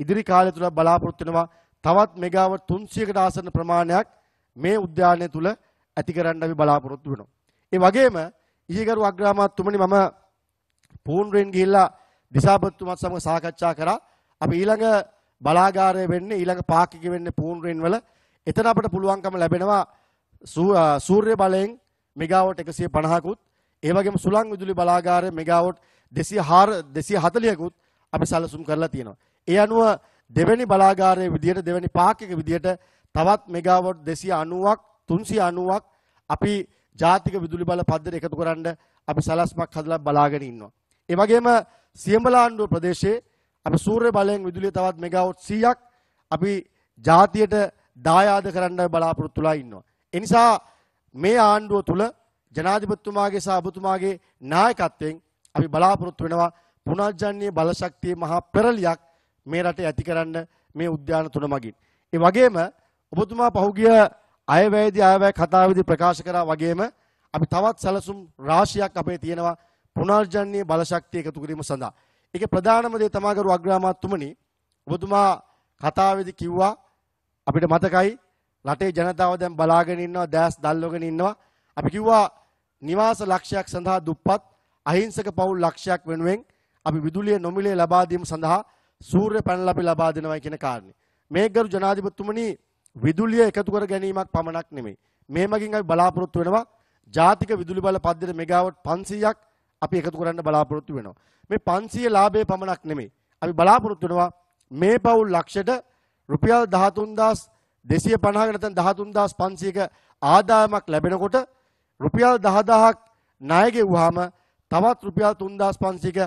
ඉදිරි කාලය තුල බලාපොරොත්තු වෙනවා තවත් මෙගාවොට් 300කට ආසන්න ප්‍රමාණයක් මේ උද්‍යානය තුල ඇති කරන්න අපි බලාපොරොත්තු වෙනවා. ඒ වගේම ඊගරු අග්‍රාමාත්‍යතුමනි මම පූන්රෙන් ගිහිල්ලා දිසාපතිතුමත් සමග සාකච්ඡා කරා. අපි ඊළඟ බලාගාරය වෙන්නේ ඊළඟ පාකික වෙන්නේ පූර්ණරෙන් වල. එතන අපට පුළුවන්කම ලැබෙනවා සූර්ය බලයෙන් මෙගාවොට් 150කුත් ඒ වගේම සුළං විදුලි බලාගාරය මෙගාවොට් 204 240කුත් අපි සැලසුම් කරලා තියෙනවා. ඒ අනුව දෙවැනි බලාගාරයේ විදියට දෙවැනි පාකික විදියට තවත් මෙගාවොට් 290ක් 390ක් අපි ජාතික විදුලි බල පද්ධතිය එකතු කරන්න අපි සලස්මක් හදලා බලාගෙන ඉන්නවා. ඒ වගේම සියඹලාණ්ඩුව ප්‍රදේශයේ අපි සූර්ය බලයෙන් විදුලිය තවත් මෙගාවොට් 100ක් අපි ජාතියට දායාද කරන්න බලාපොරොත්තු වෙලා ඉන්නවා. ඒ නිසා මේ ආණ්ඩුව තුල ජනාධිපතිතුමාගේ සහ ඔබතුමාගේ නායකත්වයෙන් අපි බලාපොරොත්තු වෙනවා පුනර්ජන්‍ය බලශක්තියේ මහා පෙරලියක් මේ රටේ ඇතිකරන්න මේ උද්‍යාන තුන මගින්. ඒ වගේම ඔබතුමා පහුගිය අයවැයේදී අයවැය කතාවේදී ප්‍රකාශ කරා වගේම අපි තවත් සැලසුම් රාශියක් අපේ තියෙනවා පුනර්ජන්‍ය බලශක්තිය එකතු කිරීම සඳහා. ඒකේ ප්‍රධානම දේ තමයි ගරු අග්‍රාමාත්‍යතුමනි ඔබතුමා කතාවේදී කිව්වා අපිට මතකයි රටේ ජනතාව දැන් බලාගෙන ඉන්නවා දැස් දැල්වගෙන ඉන්නවා. අපි කිව්වා නිවාස ලක්ෂයක් සඳහා දුප්පත් අහිංසක පවුල් ලක්ෂයක් වෙනුවෙන් අපි විදුලිය නොමිලේ ලබා දීම සඳහා සූර්ය පැනල අපි ලබා දෙනවා කියන කාරණේ. මේ ගරු ජනාධිපතිතුමනි විදුලිය එකතු කර ගැනීමක් පමණක් නෙමෙයි. මේ මගින් අපි බලාපොරොත්තු වෙනවා ජාතික විදුලි බල පද්ධතිය මෙගාවට් 500ක් අපි එකතු කරන්න බලාපොරොත්තු වෙනවා. මේ 500 ලාභයේ පමණක් නෙමෙයි. අපි බලාපොරොත්තු වෙනවා මේ පවුල් ලක්ෂයට රුපියල් 13250ක නැත්නම් 13500ක ආදායමක් ලැබෙනකොට රුපියල් 10000ක් ණය ගෙවුවාම තවත් රුපියල් 3500ක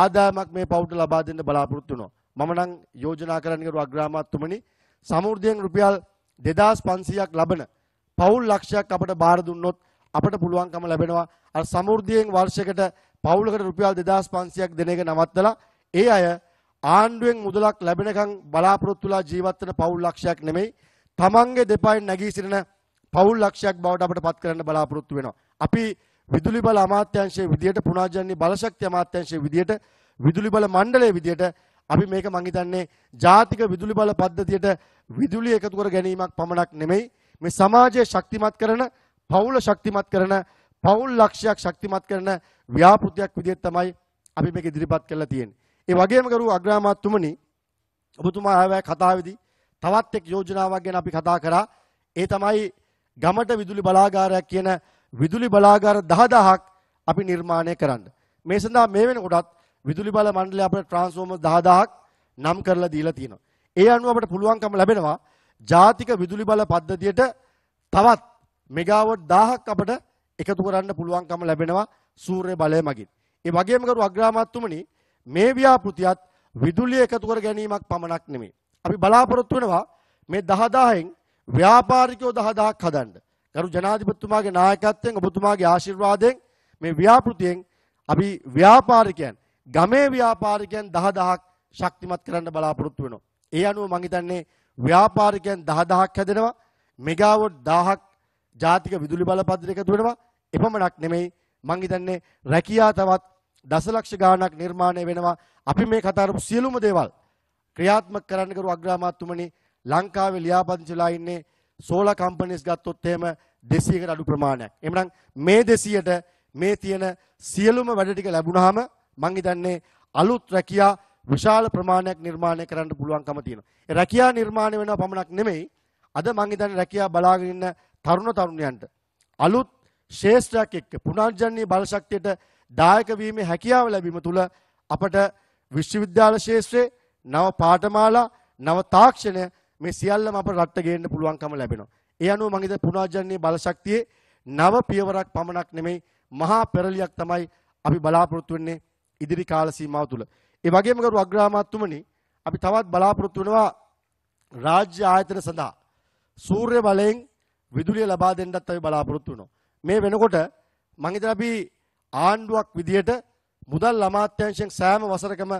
ආදායමක් මේ පවුලට ලබා දෙන්න බලාපොරොත්තු වෙනවා. මම නම් යෝජනා කරන්න කරු අග්‍රාමාත්‍යතුමනි සමෘද්ධියෙන් රුපියල් 2500ක් ලබන පවුල් ලක්ෂයක් අපට බාර දුන්නොත් අපට පුළුවන්කම ලැබෙනවා අර සමෘද්ධියෙන් වර්ෂයකට පවුලකට රුපියල් 2500ක් දෙන එක නවත්තලා ඒ අය ආණ්ඩුවෙන් මුදලක් ලැබෙනකන් බලාපොරොත්තු වෙලා ජීවත් වෙන පවුල් ලක්ෂයක් නෙමෙයි තමන්ගේ දෙපයින් නැගී සිටින පවුල් ලක්ෂයක් බවට අපට පත් කරන්න බලාපොරොත්තු වෙනවා. අපි විදුලි බල අමාත්‍යාංශයේ විදියට පුනාජන්නේ බලශක්ති අමාත්‍යාංශයේ විදියට විදුලි බල මණ්ඩලයේ විදියට අපි මේක මං හිතන්නේ ජාතික විදුලි බල පද්ධතියට විදුලිය එකතු කර ගැනීමක් පමණක් නෙමෙයි මේ සමාජය ශක්තිමත් කරන පවුල ශක්තිමත් කරන පවුල් ලක්ෂයක් ශක්තිමත් කරන ව්‍යාපෘතියක් විදිහට තමයි අපි මේක ඉදිරිපත් කරලා තියෙන්නේ. ඒ වගේම ගරු අග්‍රාමාත්‍යතුමනි ඔබතුමා ආවෑ කතාවේදී තවත් එක් යෝජනාවක් ගැන අපි කතා කරා. ඒ තමයි ගමට විදුලි බලාගාරයක් කියන විදුලි බලාගාර 10000ක් අපි නිර්මාණය කරන්න. මේ සඳහා මේ වෙනකොටත් විදුලි බල මණ්ඩලය අපිට ට්‍රාන්ස්ෆෝමර් 10000ක් නම් කරලා දීලා තියෙනවා. ඒ අනුව අපට පුළුවන්කම ලැබෙනවා ජාතික විදුලි බල පද්ධතියට තවත් මෙගාවට් 1000ක් අපට එකතු කරන්න පුළුවන්කම ලැබෙනවා සූර්ය බලය මගින්. ඒ වගේම කරු අග්‍රාමාත්‍යතුමනි මේ ව්‍යාපෘතියත් විදුලිය එකතු කර ගැනීමක් පමණක් නෙමෙයි. අපි බලාපොරොත්තු වෙනවා මේ 10000න් ව්‍යාපාරිකයෝ 10000ක් හදන්න. ගරු ජනාධිපතිතුමාගේ නායකත්වයෙන් ඔබතුමාගේ ආශිර්වාදයෙන් මේ ව්‍යාපෘතියෙන් අපි ව්‍යාපාරිකයන් ගමේ ව්‍යාපාරිකයන් 10000ක් ශක්තිමත් කරන්න බලාපොරොත්තු වෙනවා. ඒ අනුව මම හිතන්නේ ව්‍යාපාරිකයන් 10000ක් හැදෙනවා. මෙගාවොට් 1000ක් ජාතික විදුලි බල පද්ධතියට එකතු වෙනවා. එපමණක් නෙමෙයි මං හිතන්නේ රැකියා තවත් දසලක්ෂ ගාණක් නිර්මාණය වෙනවා. අපි මේ කතා කරපු සියලුම දේවල් ක්‍රියාත්මක කරන්න කරු අග්‍රාමාත්‍යතුමනි ලංකාවේ ලියාපදිංචිලා ඉන්නේ සෝලා කම්පනීස් ගත්තොත් එහෙම 200කට අඩු ප්‍රමාණයක්. එහෙනම් මේ 200ට මේ තියෙන සියලුම වැඩ ටික ලැබුණාම මං හිතන්නේ අලුත් රැකියා විශාල ප්‍රමාණයක් නිර්මාණය කරන්න පුළුවන්කම තියෙනවා. ඒ රැකියා නිර්මාණය වෙනවා පමණක් නෙමෙයි අද මං හිතන්නේ රැකියා බලාගෙන ඉන්න තරුණ තරුණයන්ට අලුත් ශේෂ්ත්‍රයක් එක්ක පුනර්ජනනීය බලශක්තියට දායක වීමේ හැකියාව ලැබීම තුළ අපට විශ්වවිද්‍යාල ශේෂ්ත්‍රයේ නව පාඨමාලා නව තාක්ෂණය මේ සියල්ලම අපට රටට ගේන්න පුළුවන්කම ලැබෙනවා. ඒ අනුව මම හිතේ පුනර්ජනනීය බලශක්තියේ නව පියවරක් පමණක් නෙමෙයි මහා පෙරලියක් තමයි අපි බලාපොරොත්තු වෙන්නේ ඉදිරි කාල සීමාව තුළ. ඒ වගේම ගරු අග්‍රාමාත්‍යතුමනි අපි තවත් බලාපොරොත්තු වෙනවා රාජ්‍ය ආයතන සඳහා සූර්ය බලයෙන් විදුලිය ලබා දෙන්නත් අපි බලාපොරොත්තු වෙනවා. මේ වෙනකොට මම හිතන අපි ආණ්ඩුවක් විදියට මුදල් අමාත්‍යාංශයෙන් සෑම වසරකම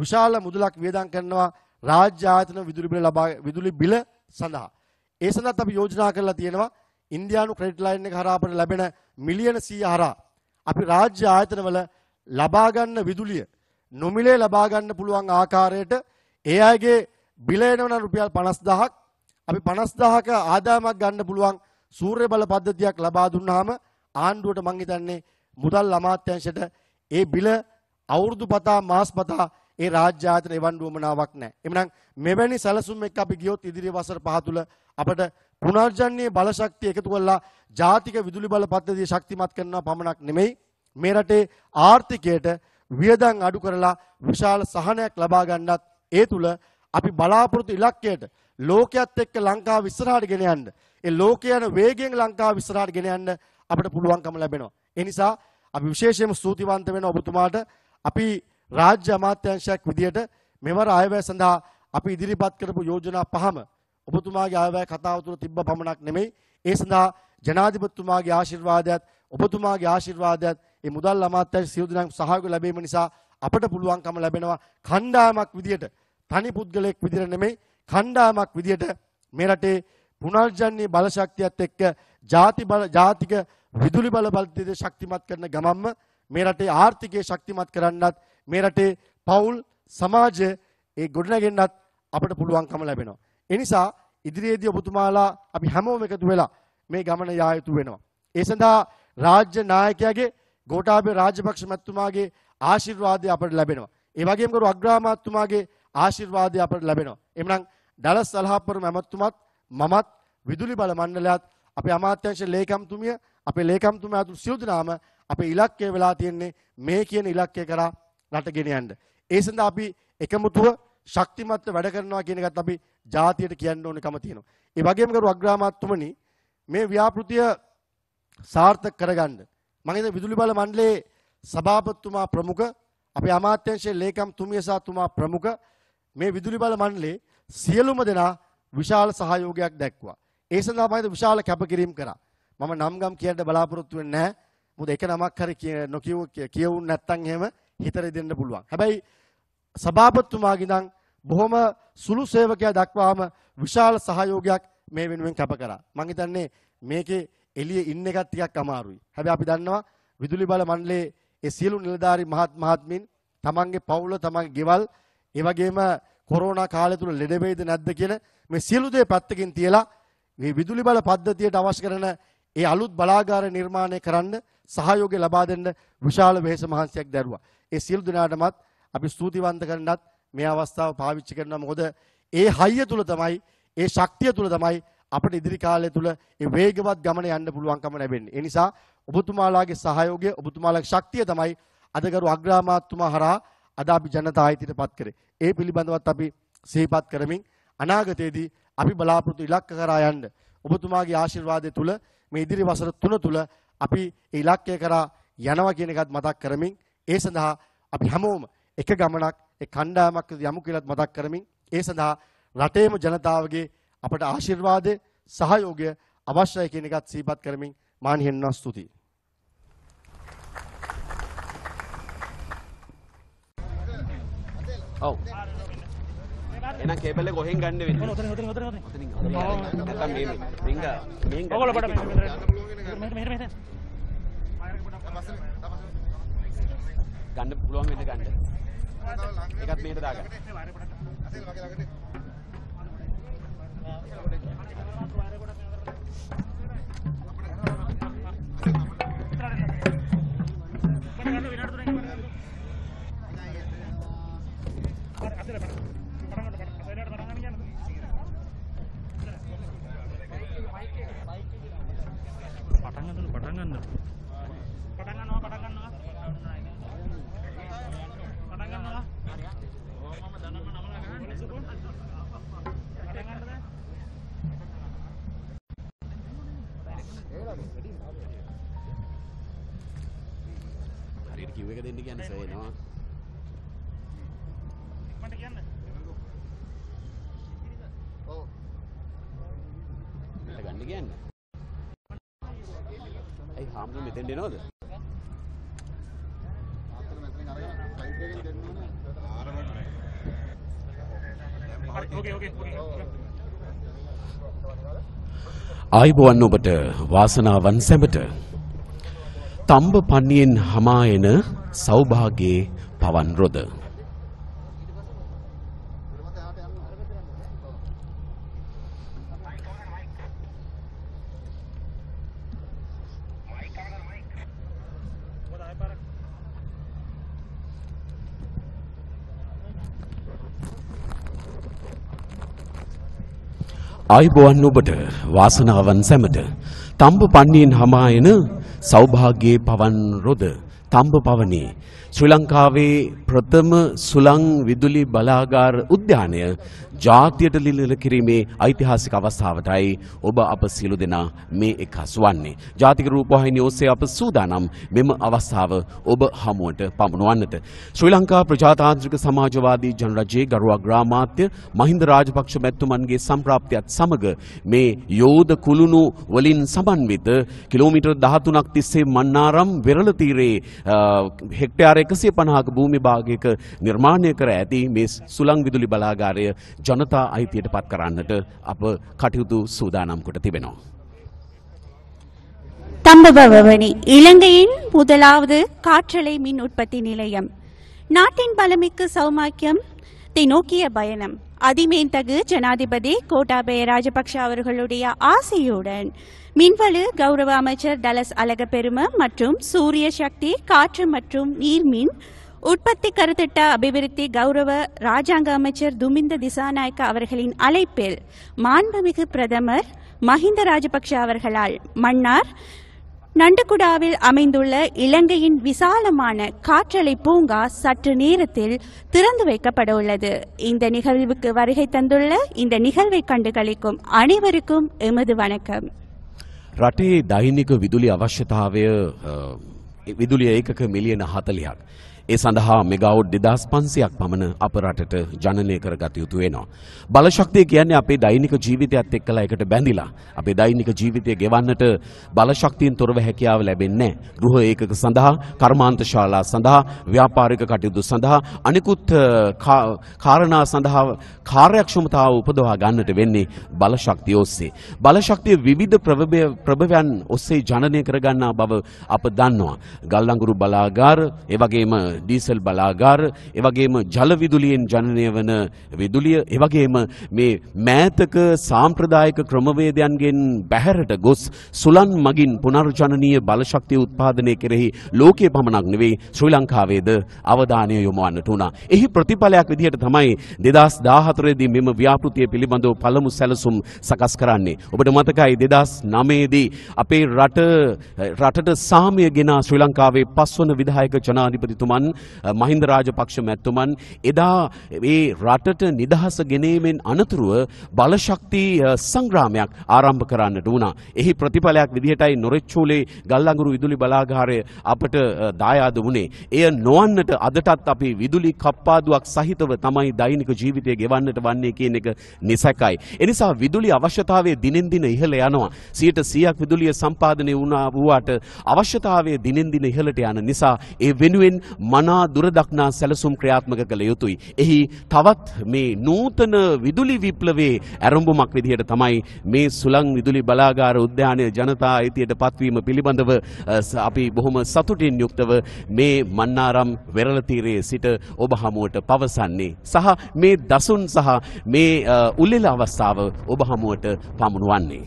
විශාල මුදලක් වියදම් කරනවා රාජ්‍ය ආයතන විදුලි බිල ලබා විදුලි බිල සඳහා. ඒ සඳහාත් අපි යෝජනා කරලා තියෙනවා ඉන්දියානු ක්‍රෙඩිට් ලයින් එක හරහා අපට ලැබෙන මිලියන 100 හරහා අපි රාජ්‍ය ආයතනවල ලබා ගන්න විදුලිය නොමිලේ ලබා ගන්න පුළුවන් ආකාරයට ඒ අයගේ බිල එනවනම් රුපියල් 50000ක් අපි 50000ක ආදායමක් ගන්න පුළුවන් සූර්ය බල පද්ධතියක් ලබා දුන්නාම ආණ්ඩුවට මං හිතන්නේ මුදල් අමාත්‍යංශයට ඒ බිල අවුරුදු පතා මාස පතා ඒ රාජ්‍ය ආයතන එවන් වුවමනාවක් නැහැ. එමනම් මෙවැනි සැලසුම් එක්ක අපි ගියොත් ඉදිරි වසර පහ තුළ අපට පුනර්ජන්‍ය බලශක්තිය එකතු කරලා ජාතික විදුලි බල පද්ධතිය ශක්තිමත් කරනවා පමණක් නෙමෙයි මේ රටේ ආර්ථිකයට වියදම් අඩු කරලා විශාල සහනයක් ලබා ගන්නත් ඒ තුල අපි බලාපොරොත්තු ඉලක්කයට ලෝකයේත් එක්ක ලංකාව ඉස්සරහට ගෙන යන්න. ඒ ලෝකය යන වේගයෙන් ලංකාව ඉස්සරහට ගෙන යන්න අපිට පුළුවන්කම ලැබෙනවා. ඒ නිසා අපි විශේෂයෙන්ම ස්තුතිවන්ත වෙනවා ඔබතුමාට අපි රාජ්‍ය අමාත්‍යාංශයක් විදියට මෙවර ආයවැය සඳහා අපි ඉදිරිපත් කරපු යෝජනා පහම ඔබතුමාගේ ආයවැය කතාව තුළ තිබ්බ පමණක් නෙමෙයි ඒ සඳහා ජනාධිපතිතුමාගේ ආශිර්වාදයත් ඔබතුමාගේ ආශිර්වාදයත් මේ මුදල් අමාත්‍යාංශ සියලු දෙනාගේ සහයෝගය ලැබීම නිසා අපට පුළුවන්කම ලැබෙනවා කණ්ඩායමක් විදියට තනි පුද්ගලයෙක් විදියට නෙමෙයි කණ්ඩායමක් විදියට මේ රටේ පුනර්ජන්‍ය බලශක්තියත් එක්ක ಜಾති බල ජාතික විදුලි බල බලද්දී ශක්තිමත් කරන ගමම්ම මේ රටේ ආර්ථිකය ශක්තිමත් කරන්නත් මේ රටේ පවුල් සමාජය ඒ ගොඩනගෙන්නත් අපට පුළුවන්කම ලැබෙනවා. ඒ නිසා ඉදිරියේදී ඔබතුමාලා අපි හැමෝම එකතු වෙලා මේ ගමන යා යුතු වෙනවා. ඒ සඳහා රාජ්‍ය නායකයාගේ ගෝඨාභය රාජපක්ෂ මැතිතුමාගේ ආශිර්වාදය අපට ලැබෙනවා. ඒ වගේම ගරු අග්‍රාමාත්‍යතුමාගේ ආශිර්වාදය අපට ලැබෙනවා. එමනම් ඩලස් සලහපුර මැමතුමත් මමත් විදුලි බල මණ්ඩලයත් අපේ අමාත්‍යංශ ලේකම්තුමිය අපේ ලේකම්තුමා ඇතුළු සියලු දෙනාම අපේ ඉලක්කය වෙලා තියෙන්නේ මේ කියන ඉලක්කය කරා රට ගෙන යන්න. ඒ සඳහා අපි එකමුතුව ශක්තිමත්ව වැඩ කරනවා කියන එකත් අපි ජාතියට කියන්න ඕනකම තියෙනවා. ඒ වගේම කරු අග්‍රාමාත්‍යතුමනි මේ ව්‍යාපෘතිය සාර්ථක කරගන්න මම හිතන්නේ විදුලි බල මණ්ඩලයේ සභාපතිතුමා ප්‍රමුඛ අපේ අමාත්‍යංශයේ ලේකම්තුමිය සහ තුමා ප්‍රමුඛ මේ විදුලි බල මණ්ඩලයේ සියලුම දෙනා විශාල සහයෝගයක් දැක්වා. ඒ සඳහා මම විශාල කැපකිරීම කරා. මම නම් ගම් කියන්න බලාපොරොත්තු වෙන්නේ නැහැ. මොකද එක නමක් හරි නොකියව කියවුන් නැත්නම් එහෙම හිතරේ දෙන්න පුළුවන්. හැබැයි සභාපතිතුමාගේ ඉඳන් බොහොම සුළු සේවකයා දක්වාම විශාල සහයෝගයක් මේ වෙනුවෙන් කැප කරා. මම හිතන්නේ මේකේ එළියේ ඉන්න එකක් ටිකක් අමාරුයි. හැබැයි අපි දන්නවා විදුලි බල මණ්ඩලයේ ඒ සියලු නිලධාරි මහත් මහත්මින් තමන්ගේ පවුල තමන්ගේ ගෙවල් ඒ වගේම කොරෝනා කාලය තුල ලෙඩ වෙයිද නැද්ද කියන මේ සියලු දේ පැත්තකින් තියලා මේ විදුලි බල පද්ධතියට අවශ්‍ය කරන ඒ අලුත් බලාගාර නිර්මාණය කරන්න සහයෝගය ලබා දෙන්න විශාල වෙහෙස මහන්සියක් දැරුවා. ඒ සියලු දෙනාටමත් අපි ස්තුතිවන්ත කරන්නත් මේ අවස්ථාව පාවිච්චි කරනවා. මොකද ඒ හයිය තුල තමයි, ඒ ශක්තිය තුල තමයි අපිට ඉදිරි කාලය තුල ඒ වේගවත් ගමන යන්න පුළුවන්කම ලැබෙන්නේ. ඒ නිසා ඔබතුමාලාගේ සහයෝගය, ඔබතුමාලාගේ ශක්තිය තමයි අදගරු අග්‍රාමාත්තුමා හරහා අද අපි ජනතායිතයට පත් කරේ. ඒ පිළිබඳවත් අපි සිහිපත් කරමින් අනාගතයේදී අපි බලාපොරොත්තු ඉලක්ක කරා යන්න ඔබතුමාගේ ආශිර්වාදය තුළ මේ ඉදිරි වසර තුන තුළ අපි ඉලක්කය කරා යනවා කියන එකත් මතක් කරමින් ඒ සඳහා අපි හැමෝම එක ගමනක් ඒ කණ්ඩායමක් යමු කියලාත් මතක් කරමින් ඒ සඳහා රටේම ජනතාවගේ අපට ආශිර්වාදය සහයෝගය අවශ්‍යයි කියන එකත් සිහිපත් කරමින් මාන්හියන්වා ස්තුතියි ඔව් එහෙනම් කේබල් එක කොහෙන් ගන්න වෙන්නේ ඔතන ඔතන ඔතන ඔතන ඔතන නැත්තම් මේ රින්ග රින්ග ඔගොල්ලෝ පඩ මෙහෙම මෙහෙම මෙහෙම ගන්න පුළුවන් වෙන්න ගන්න එකත් මෙහෙට දාගන්න Thank you. දෙන්නේ නෝද? ආයිබෝවන් ඔබට වාසනාවන් සැමට. තම්බ පන්නියෙන් හමා එන සෞභාගයේ පවන් රොද. ආයුබෝවන් ඔබට වාසනාවන් සැමට තම්බ පන්නේෙන් හමායන සෞභාගයේ පවන් රොද තම්බ පවනේ. ශ්‍රී ලංකාවේ ප්‍රථම සුළං විදුලි බලාගාර උද්‍යානය ජාතියට ලිලල කිරීමේ ඓතිහාසික අවස්ථාවටයි ඔබ අප සියලු දෙනා මේ එකහසු වන්නේ. ජාතික රූපවාහිනිය ඔස්සේ අප සූදානම් මෙම අවස්ථාව ඔබ හමුවට පමුණුවන්නට. ශ්‍රී ලංකා ප්‍රජාතාන්ත්‍රික සමාජවාදී ජනරජයේ ගරුවා ග්‍රාමාත්‍ය මහින්ද රාජපක්ෂ මැතිතුමන්ගේ සම්ප්‍රාප්තියත් සමග මේ යෝධ කුළුණු වලින් සමන්විත කිලෝමීටර් 13ක් තිස්සේ මන්නාරම් වෙරළ තීරයේ හෙක්ටයාර එකසිය පණහාක භූමි භාගයක නිර්මාණය කර ඇති මේ සුළං විදුලි බලාගාරය ජනතා අයිතියට පත් කරන්නට අප කටයුතු සූදානම්කොට තිබෙනවා. தம்பபவனி இலங்கையின் முதலாவது காற்றலை மின் உற்பத்தி நிலையம் நாட்டின் பலமிக்கு சௌமாக்கியம் நோக்கிய பயணம் அதிமேந்தகு ஜனாதிபதி கோட்டாபய ராஜபக்ஷ அவர்களுடைய ஆசையுடன் மின்வலு கௌரவ அமைச்சர் டலஸ் பெரும மற்றும் சூரிய சக்தி காற்று மற்றும் நீர்மின் உற்பத்தி கருத்திட்ட அபிவிருத்தி கௌரவ ராஜாங்க அமைச்சர் துமிந்த திசாநாயக்க அவர்களின் அழைப்பில் மாண்புமிகு பிரதமர் மஹிந்த ராஜபக்ஷ அவர்களால் மன்னார் நண்டுகுடாவில் அமைந்துள்ள இலங்கையின் விசாலமான காற்றலை பூங்கா சற்று நேரத்தில் திறந்து வைக்கப்பட உள்ளது இந்த நிகழ்வுக்கு வருகை தந்துள்ள இந்த நிகழ்வை கண்டு கழிக்கும் அனைவருக்கும் எமது வணக்கம் රටේ දෛනික විදුලි අවශ්‍යතාවය විදුලිය ඒකක මිලියන හතලියක්. ඒ සඳහා මෙගවුඩ් දෙදස් පන්සියක් පමණ අප රටට ජනනය කරගත යුතු වෙනවා. බලශක්තිය කියන්නේ අපේ දෛනික ජීවිතයත් එක්කලා එකට බැඳිලා. අපේ දෛනික ජීවිතය ගෙවන්නට බලශක්තියෙන් තොරව හැකියාව ලැබෙන්නේ ගෘහ ඒකක සඳහා, කර්මාන්ත ශාලා සඳහා, ව්‍යාපාරික කටයුතු සඳහා, අනිකුත් කාරණා සඳහා කාර්යක්ෂමතාව උපදවා ගන්නට වෙන්නේ බලශක්තිය ඔස්සේ. බලශක්තිය විවිධ ප්‍රභවයන් ඔස්සේ ජනනය කරගන්නා බව අප දන්නවා. ගල්ලංගුරු බලාගාර, ඒ වගේම ඩීසල් බලාගාර එවගේම ජලවිදුලියෙන් ජනනය වන විදුලිය එවගේම මේ මෑතක සාම්ප්‍රදායක ක්‍රමවේදයන්ගෙන් බැහැරට ගොස් සුලන් මගින් පුනර්ජනනීය බලශක්තිය උත්පාදනය කෙරෙහි ලෝකයේ පමණක් නෙවෙයි ශ්‍රී ලංකාවේද අවධානය යොමවන්නට වුණා. එහි ප්‍රතිඵලයක් විදිහට තමයි 2014 දී මෙම ව්‍යාපෘතිය පිළිබඳව පළමු සැලසුම් සකස් කරන්නේ. ඔබට මතකයි 2009 දී අපේ රට රටට සාමය ගෙනා ශ්‍රී ලංකාවේ පස්වන විධායක ජනාධිපතිතුමන් මැතිතුමන් මහින්ද රාජපක්ෂ මැතිතුමන් එදා මේ රටට නිදහස ගෙනීමෙන් අනතුරුව බලශක්ති සංග්‍රාමයක් ආරම්භ කරන්නට වුණා. එහි ප්‍රතිඵලයක් විදිහටයි නොරෙච්චූලේ ගල්ලඟුරු විදුලි බලාගාරය අපට දායාද වුණේ. එය නොවන්නට අදටත් අපි විදුලි කප්පාදුවක් සහිතව තමයි දෛනික ජීවිතය ගෙවන්නට වන්නේ කියන එක නිසැකයි. එනිසා විදුලි අවශ්‍යතාවය දිනෙන් දින ඉහළ යනවා. 100%ක් විදුලිය සම්පාදනය වුණා වුවාට අවශ්‍යතාවය දිනෙන් දින ඉහළට යන නිසා ඒ වෙනුවෙන් මනා දුරදක්නා සැලසුම් ක්‍රියාත්මක කළ යුතුයි. එහි තවත් මේ නූතන විදුලි විප්ලවයේ ඇරඹුමක් විදිහට තමයි මේ සුළං විදුලි බලාගාර උද්‍යානය ජනතා අයිතියට පත්වීම පිළිබඳව අපි බොහොම සතුටින් යුක්තව මේ මන්නාරම් වෙරළ තීරයේ සිට ඔබ හමුවට පවසන්නේ සහ මේ දසුන් සහ මේ උලෙල අවස්ථාව ඔබ හමුවට පමුණුවන්නේ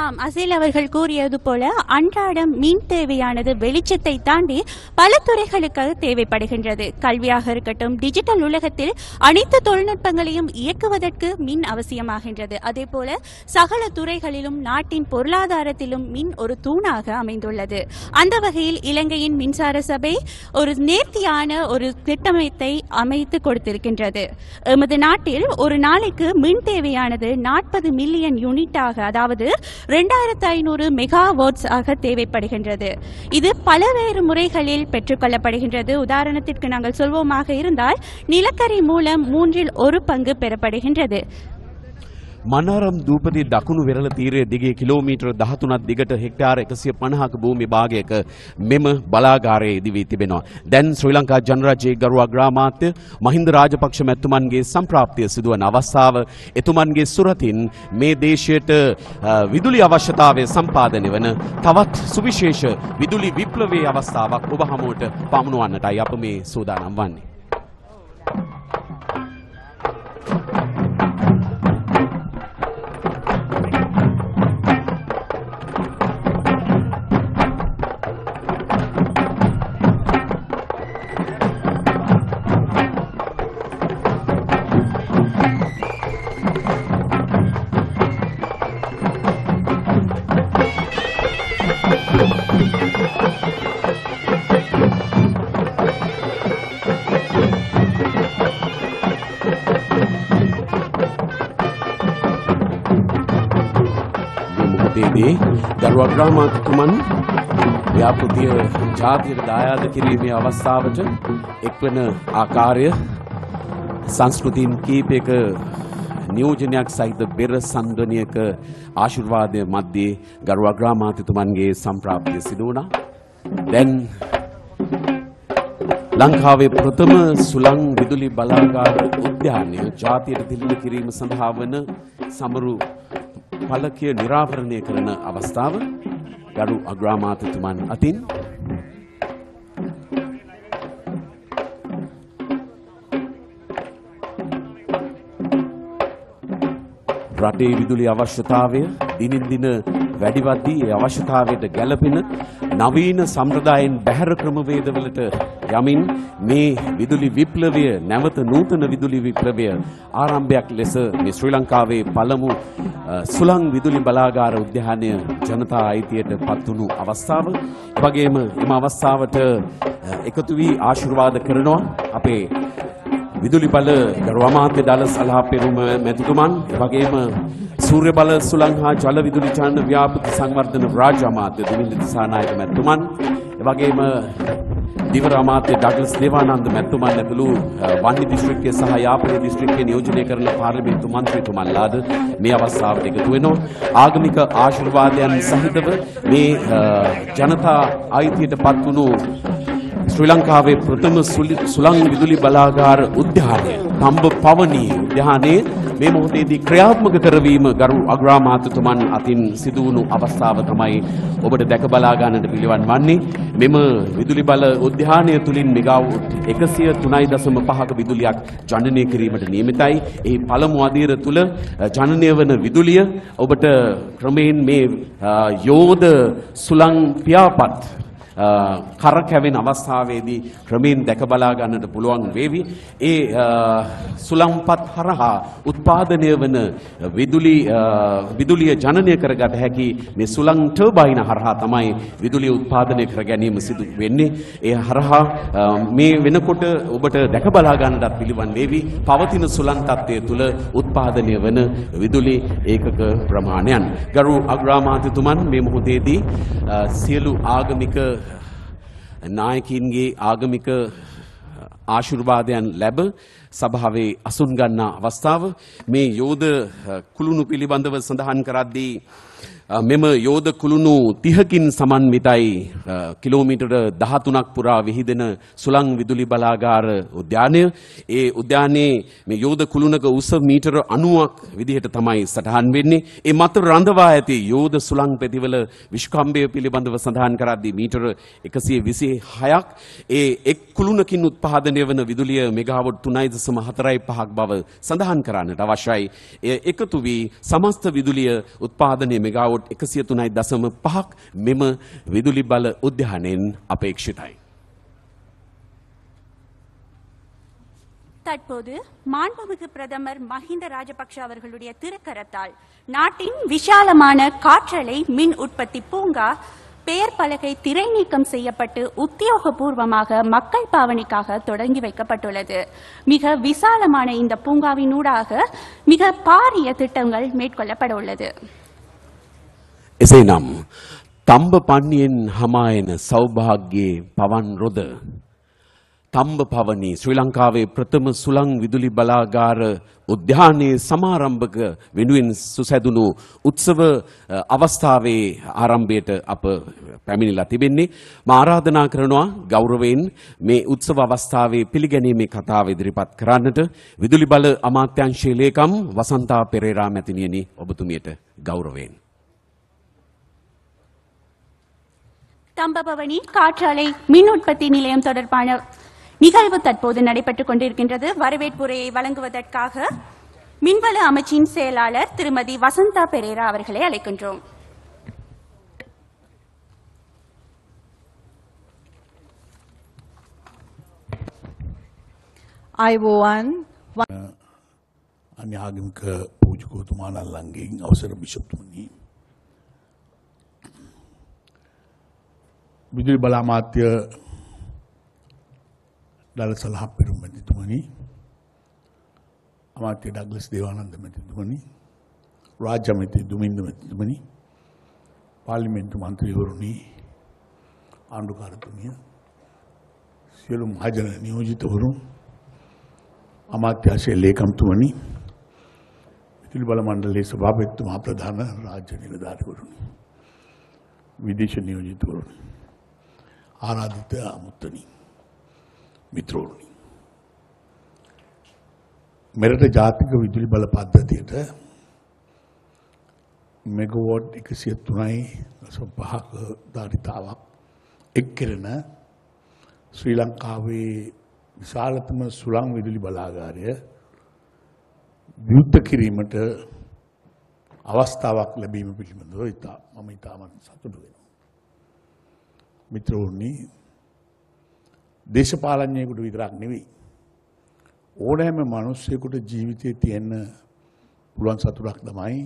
ஆம் அசில் அவர்கள் கூறியது போல அன்றாடம் மீன் தேவையானது வெளிச்சத்தை தாண்டி பல துறைகளுக்காக தேவைப்படுகின்றது கல்வியாக இருக்கட்டும் டிஜிட்டல் உலகத்தில் அனைத்து தொழில்நுட்பங்களையும் இயக்குவதற்கு மின் அவசியமாகின்றது அதே போல சகல துறைகளிலும் நாட்டின் பொருளாதாரத்திலும் மின் ஒரு தூணாக அமைந்துள்ளது அந்த வகையில் இலங்கையின் மின்சார சபை ஒரு நேர்த்தியான ஒரு திட்டமைப்பை அமைத்து கொடுத்திருக்கின்றது எமது நாட்டில் ஒரு நாளைக்கு மின் தேவையானது நாற்பது மில்லியன் யூனிட்டாக அதாவது ரெண்டாயிரத்து ஐநூறு மெகா ஆக தேவைப்படுகின்றது இது பலவேறு முறைகளில் பெற்றுக்கொள்ளப்படுகின்றது உதாரணத்திற்கு நாங்கள் சொல்வோமாக இருந்தால் நிலக்கரி மூலம் மூன்றில் ஒரு பங்கு பெறப்படுகின்றது මනාරම් දූපති දකුණු වෙරළ තීරය දිගේ කිලෝමීටර් 13ක් දිගට හෙක්ටාර් 150ක භූමි භාගයක මෙම බලාගාරයේ ඉදිවී තිබෙනවා. දැන් ශ්‍රී ලංකා ජනරාජ්‍යයේ ගරුවා ග්‍රාමාත්‍ය මහින්ද රාජපක්ෂ මැතිතුමන්ගේ සම්ප්‍රාප්තිය සිදුවන අවස්ථාව එතුමන්ගේ සුරතින් මේ දේශයට විදුලි අවශ්‍යතාවය සම්පාදනය වන තවත් සුවිශේෂ විදුලි විප්ලවයේ අවස්ථාවක් ඔබ හමුවට පමුණුවන්නටයි අප මේ සූදානම් වන්නේ. අග්‍රාමාත්‍යතුමන් ව්‍යාපෘතිය ජාතියට දායාද කිරීමේ අවස්ථාවට එක්වන ආකාරය සංස්කෘතින් කීපයක නියෝජනයක් සහිත බෙර සංගනයක ආශිර්වාදය මැද්දේ ගරු අග්‍රාමාත්‍යතුමන්ගේ සම්ප්‍රාප්තිය සිදු වුණා. දැන් ලංකාවේ ප්‍රථම සුළං විදුලි බලාගාර උද්‍යානය ජාතියට දිළින කිරීම සඳහා වන සමරු පලකය නිරාවරණය කරන අවස්ථාව ගරු අග්‍රාමාත්‍යතුමන් අතින් රටේ විදුලි අවශ්‍යතාවය දිනින් දින වැඩිවද්දී ඒ අවශ්‍යතාවයට ගැළපෙන නවීන සම්ප්‍රදායෙන් බැහැර ක්‍රමවේදවලට යමින් මේ විදුලි විප්ලවය නැවත නූතන විදුලි විප්ලවය ආරම්භයක් ලෙස මේ ශ්‍රී ලංකාවේ පළමු සුළං විදුලි බලාගාර උද්‍යානය ජනතා අයිතියට පත්වුණු අවස්ථාව. වගේම එම අවස්ථාවට එකතු වී ආශිර්වාද කරනවා අපේ විදුලි බල දරුවා මාත්‍ය දළ සලහා පෙරුම මැතිතුමන් වගේම සූර්ය බල සුළං හා ජල විදුලි චාලන ව්‍යාපෘති සංවර්ධන රාජ්‍ය අමාත්‍ය දුමිල දිසානායක මැතිතුමන් එවැගේම දිවර අමාත්‍ය ඩග්ලස් දේවානන්ද මැතිතුමන් ඇතුළු වන්දි දිස්ත්‍රික්කයේ සහ යාපනයේ දිස්ත්‍රික්කයේ නියෝජනය කරන පාර්ලිමේන්තු මන්ත්‍රීතුමන්ලාද මේ අවස්ථාවට එකතු වෙනවා. ආගමික ආශිර්වාදයන් සහිතව මේ ජනතා අයිතියට පත් වුණු ශ්‍රී ලංකාවේ ප්‍රථම සුළං විදුලි බලාගාර උද්‍යානය තම්බ පවනී උද්‍යානයේ මේ මොහොතේදී ක්‍රියාත්මක කරවීම ගරු අග්‍රාමාත්‍යතුමන් අතින් සිදු වුණු අවස්ථාව තමයි ඔබට දැක බලා ගන්නට පිළිවන් වන්නේ මෙම විදුලි බල උද්‍යානය තුලින් මෙගාවොට් 103.5ක විදුලියක් ජනනය කිරීමට නියමිතයි. එහි පළමු අදියර තුල ජනනය වන විදුලිය ඔබට ක්‍රමයෙන් මේ යෝධ සුළං පියාපත් කරකැවෙන අවස්ථාවේදී ක්‍රමයෙන් දැක බලා ගන්නට පුළුවන් වේවි. ඒ සුලම්පත් හරහා උත්පාදනය වන විදුලි විදුලිය ජනනය කරගත හැකි මේ සුලං ටර්බයින හරහා තමයි විදුලිය උත්පාදනය කර ගැනීම සිදු වෙන්නේ. ඒ හරහා මේ වෙනකොට ඔබට දැක බලා ගන්නටත් පිළිවන් වේවි. පවතින සුලං තත්ත්වය තුළ උත්පාදනය වන විදුලි ඒකක ප්‍රමාණයන්. ගරු අග්‍රාමාත්‍යතුමන් මේ මොහොතේදී සියලු ආගමික නායකින්ගේ ආගමික ආශිර්වාදයන් ලැබ සභාවේ අසුන් ගන්නා අවස්ථාව මේ යෝධ කුළුණු පිළිබඳව සඳහන් කරද්දී මෙම යෝධ කුළුණු 30කින් සමන්විතයි කිලෝමීටර 13ක් පුරා විහිදෙන සුළං විදුලි බලාගාර උද්‍යානය ඒ උද්‍යානයේ මේ යෝධ කුළුණක උස මීටර 90ක් විදිහට තමයි සටහන් වෙන්නේ ඒ මත රඳවා ඇති යෝධ සුළං පෙතිවල විශ්කම්භය පිළිබඳව සඳහන් කරද්දී මීටර 126ක් ඒ එක් කුළුණකින් උත්පාදනය වන විදුලිය මෙගාවොට් 3.45ක් බව සඳහන් කරන්නට අවශ්‍යයි එය එකතු වී සමස්ත විදුලිය උත්පාදනය මෙගාවොට් රවුට් එකසිය දසම පහක් මෙම විදුලි බල උද්‍යානයෙන් අපේක්ෂිතයි. தற்போது மாண்புமிகு பிரதமர் மஹிந்த ராஜபக்ஷ அவர்களுடைய திருக்கரத்தால் நாட்டின் விஷாலமான காற்றலை மின் உற்பத்தி பூங்கா பெயர் பலகை திரை நீக்கம் செய்யப்பட்டு உத்தியோகபூர்வமாக மக்கள் பாவனைக்காக தொடங்கி வைக்கப்பட்டுள்ளது மிக விசாலமான இந்த பூங்காவினூடாக மிக பாரிய திட்டங்கள் மேற்கொள்ளப்பட உள்ளது එසේනම් තම්බ පන්නියෙන් හමායන සෞභාග්‍යයේ පවන් රොද තම්බ පවනි ශ්‍රී ලංකාවේ ප්‍රථම සුළං විදුලි බලාගාර උද්‍යානයේ සමාරම්භක වෙනුවෙන් සුසැදුණු උත්සව අවස්ථාවේ ආරම්භයට අප පැමිණිලා තිබෙන්නේ මා ආරාධනා කරනවා ගෞරවයෙන් මේ උත්සව අවස්ථාවේ පිළිගැනීමේ කතාව ඉදිරිපත් කරන්නට විදුලි බල අමාත්‍යාංශයේ ලේකම් වසන්තා පෙරේරා මැතිණියනි ඔබතුමියට ගෞරවයෙන් தம்பபவனி காற்றாலை மின் உற்பத்தி நிலையம் தொடர்பான நிகழ்வு தற்போது நடைபெற்றுக் கொண்டிருக்கின்றது வரவேற்புரையை வழங்குவதற்காக மின்வள அமைச்சின் செயலாளர் திருமதி வசந்தா பெரேரா அவர்களை அழைக்கின்றோம் अन्य आगम का पूज को විදුලි බලාමාත්‍ය දළ සලහ පෙරුම් මැතිතුමනි අමාත්‍ය ඩග්ලස් දේවානන්ද මැතිතුමනි රාජ්‍ය මැති දුමින්ද මැතිතුමනි පාර්ලිමේන්තු මන්ත්‍රීවරුනි ආණ්ඩුකාරතුමිය සියලු මහජන නියෝජිතවරු අමාත්‍යංශයේ ලේකම්තුමනි විදුලි බල මණ්ඩලයේ සභාපතිතුමා ප්‍රධාන රාජ්‍ය නිලධාරීවරුනි විදේශ නියෝජිතවරුනි ආරාධිත අමුත්තනි මිත්‍රෝනි මෙරට ජාතික විදුලි බල පද්ධතියට මෙගවෝඩ් එකසිය තුනයි පහක ධාරිතාවක් එක් කෙරෙන ශ්‍රී ලංකාවේ විශාලතම සුළං විදුලි බලාගාරය විවෘත කිරීමට අවස්ථාවක් ලැබීම පිළිබඳව ඉතා මම ඉතාමත් සතුටු වෙනවා. මිත්‍රවරුනි දේශපාලඥයෙකුට විතරක් නෙවෙයි ඕනෑම මිනිස්සෙකුට ජීවිතේ තියෙන පුළුවන් සතුටක් තමයි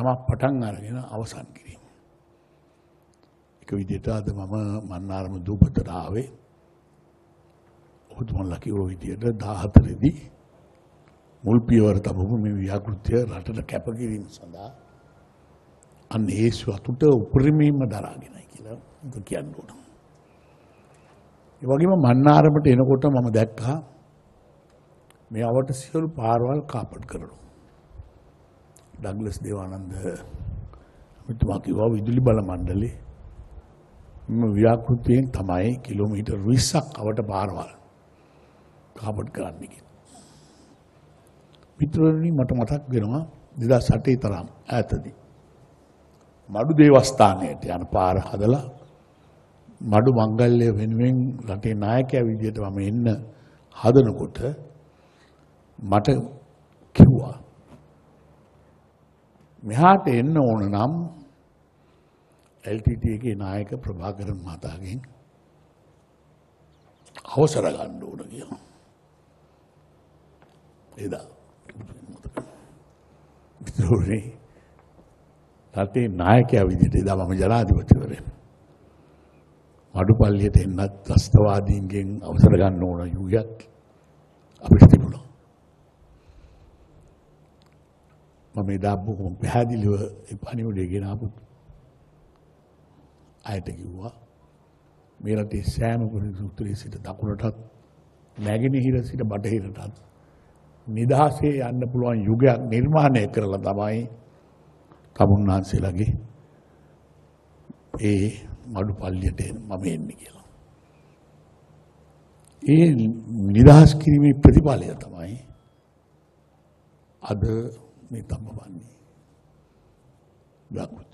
යමක් පටන් අරගෙන අවසන් කිරීම. එක විදිහට අද මම මන්නාරම දූපතට ආවේ. ඔහුතුමන්ලා කිව්ව විදිහට 14 දී මුල් පියවර තමපු මේ ව්‍යාකෘතිය රටට කැපකිරීම සඳහා අන්න ඒ සතුට උපරිමයෙන්ම දරාගෙනයි. කියලා මම කියන්න ඕන. ඒ වගේම මන්නාරමට එනකොට මම දැක්කා මේ අවට සියලු පාරවල් කාපට් කරනවා. ඩග්ලස් දේවානන්ද මෙතුමා කිව්වා විදුලි බල මණ්ඩලේ මම ව්‍යාකෘතියෙන් තමයි කිලෝමීටර් 20ක් අවට පාරවල් කාපට් කරන්න කියලා. මිත්‍රවරුනි මට මතක් වෙනවා 2008 තරම් ඈතදී මඩු දේවස්ථානයට යන පාර හදලා මඩු මංගල්‍ය වෙනුවෙන් රටේ නායකයා විදිහට මම එන්න හදනකොට මට කිව්වා මෙහාට එන්න ඕන නම් LTT එකේ නායක ප්‍රභාකරන් මහතාගෙන් අවසර ගන්න ඕන කියලා. එදා විතරෝනේ රටේ නායකයා විදිහට එදා මම ජනාධිපතිවරයා. අඩුපල්ලියට එන්නත් ත්‍රස්තවාදීන්ගෙන් අවසර ගන්න ඕන යුගයක් අපිට තිබුණා. මම එදා බොහොම පැහැදිලිව ඒ පණිවුඩය ගෙන ආපු අයට කිව්වා මේ රටේ සෑම කෙනෙකු උතුරේ සිට දකුණටත් නැගෙනහිර සිට බටහිරටත් නිදහසේ යන්න පුළුවන් යුගයක් නිර්මාණය කරලා තමයි තමුන් වහන්සේලාගේ ඒ මඩු පල්ලියට මම එන්නේ කියලා. ඒ නිදහස් කිරීමේ ප්‍රතිඵලය තමයි අද මේ තඹවන්නේ. බ්ලැක්වුඩ්.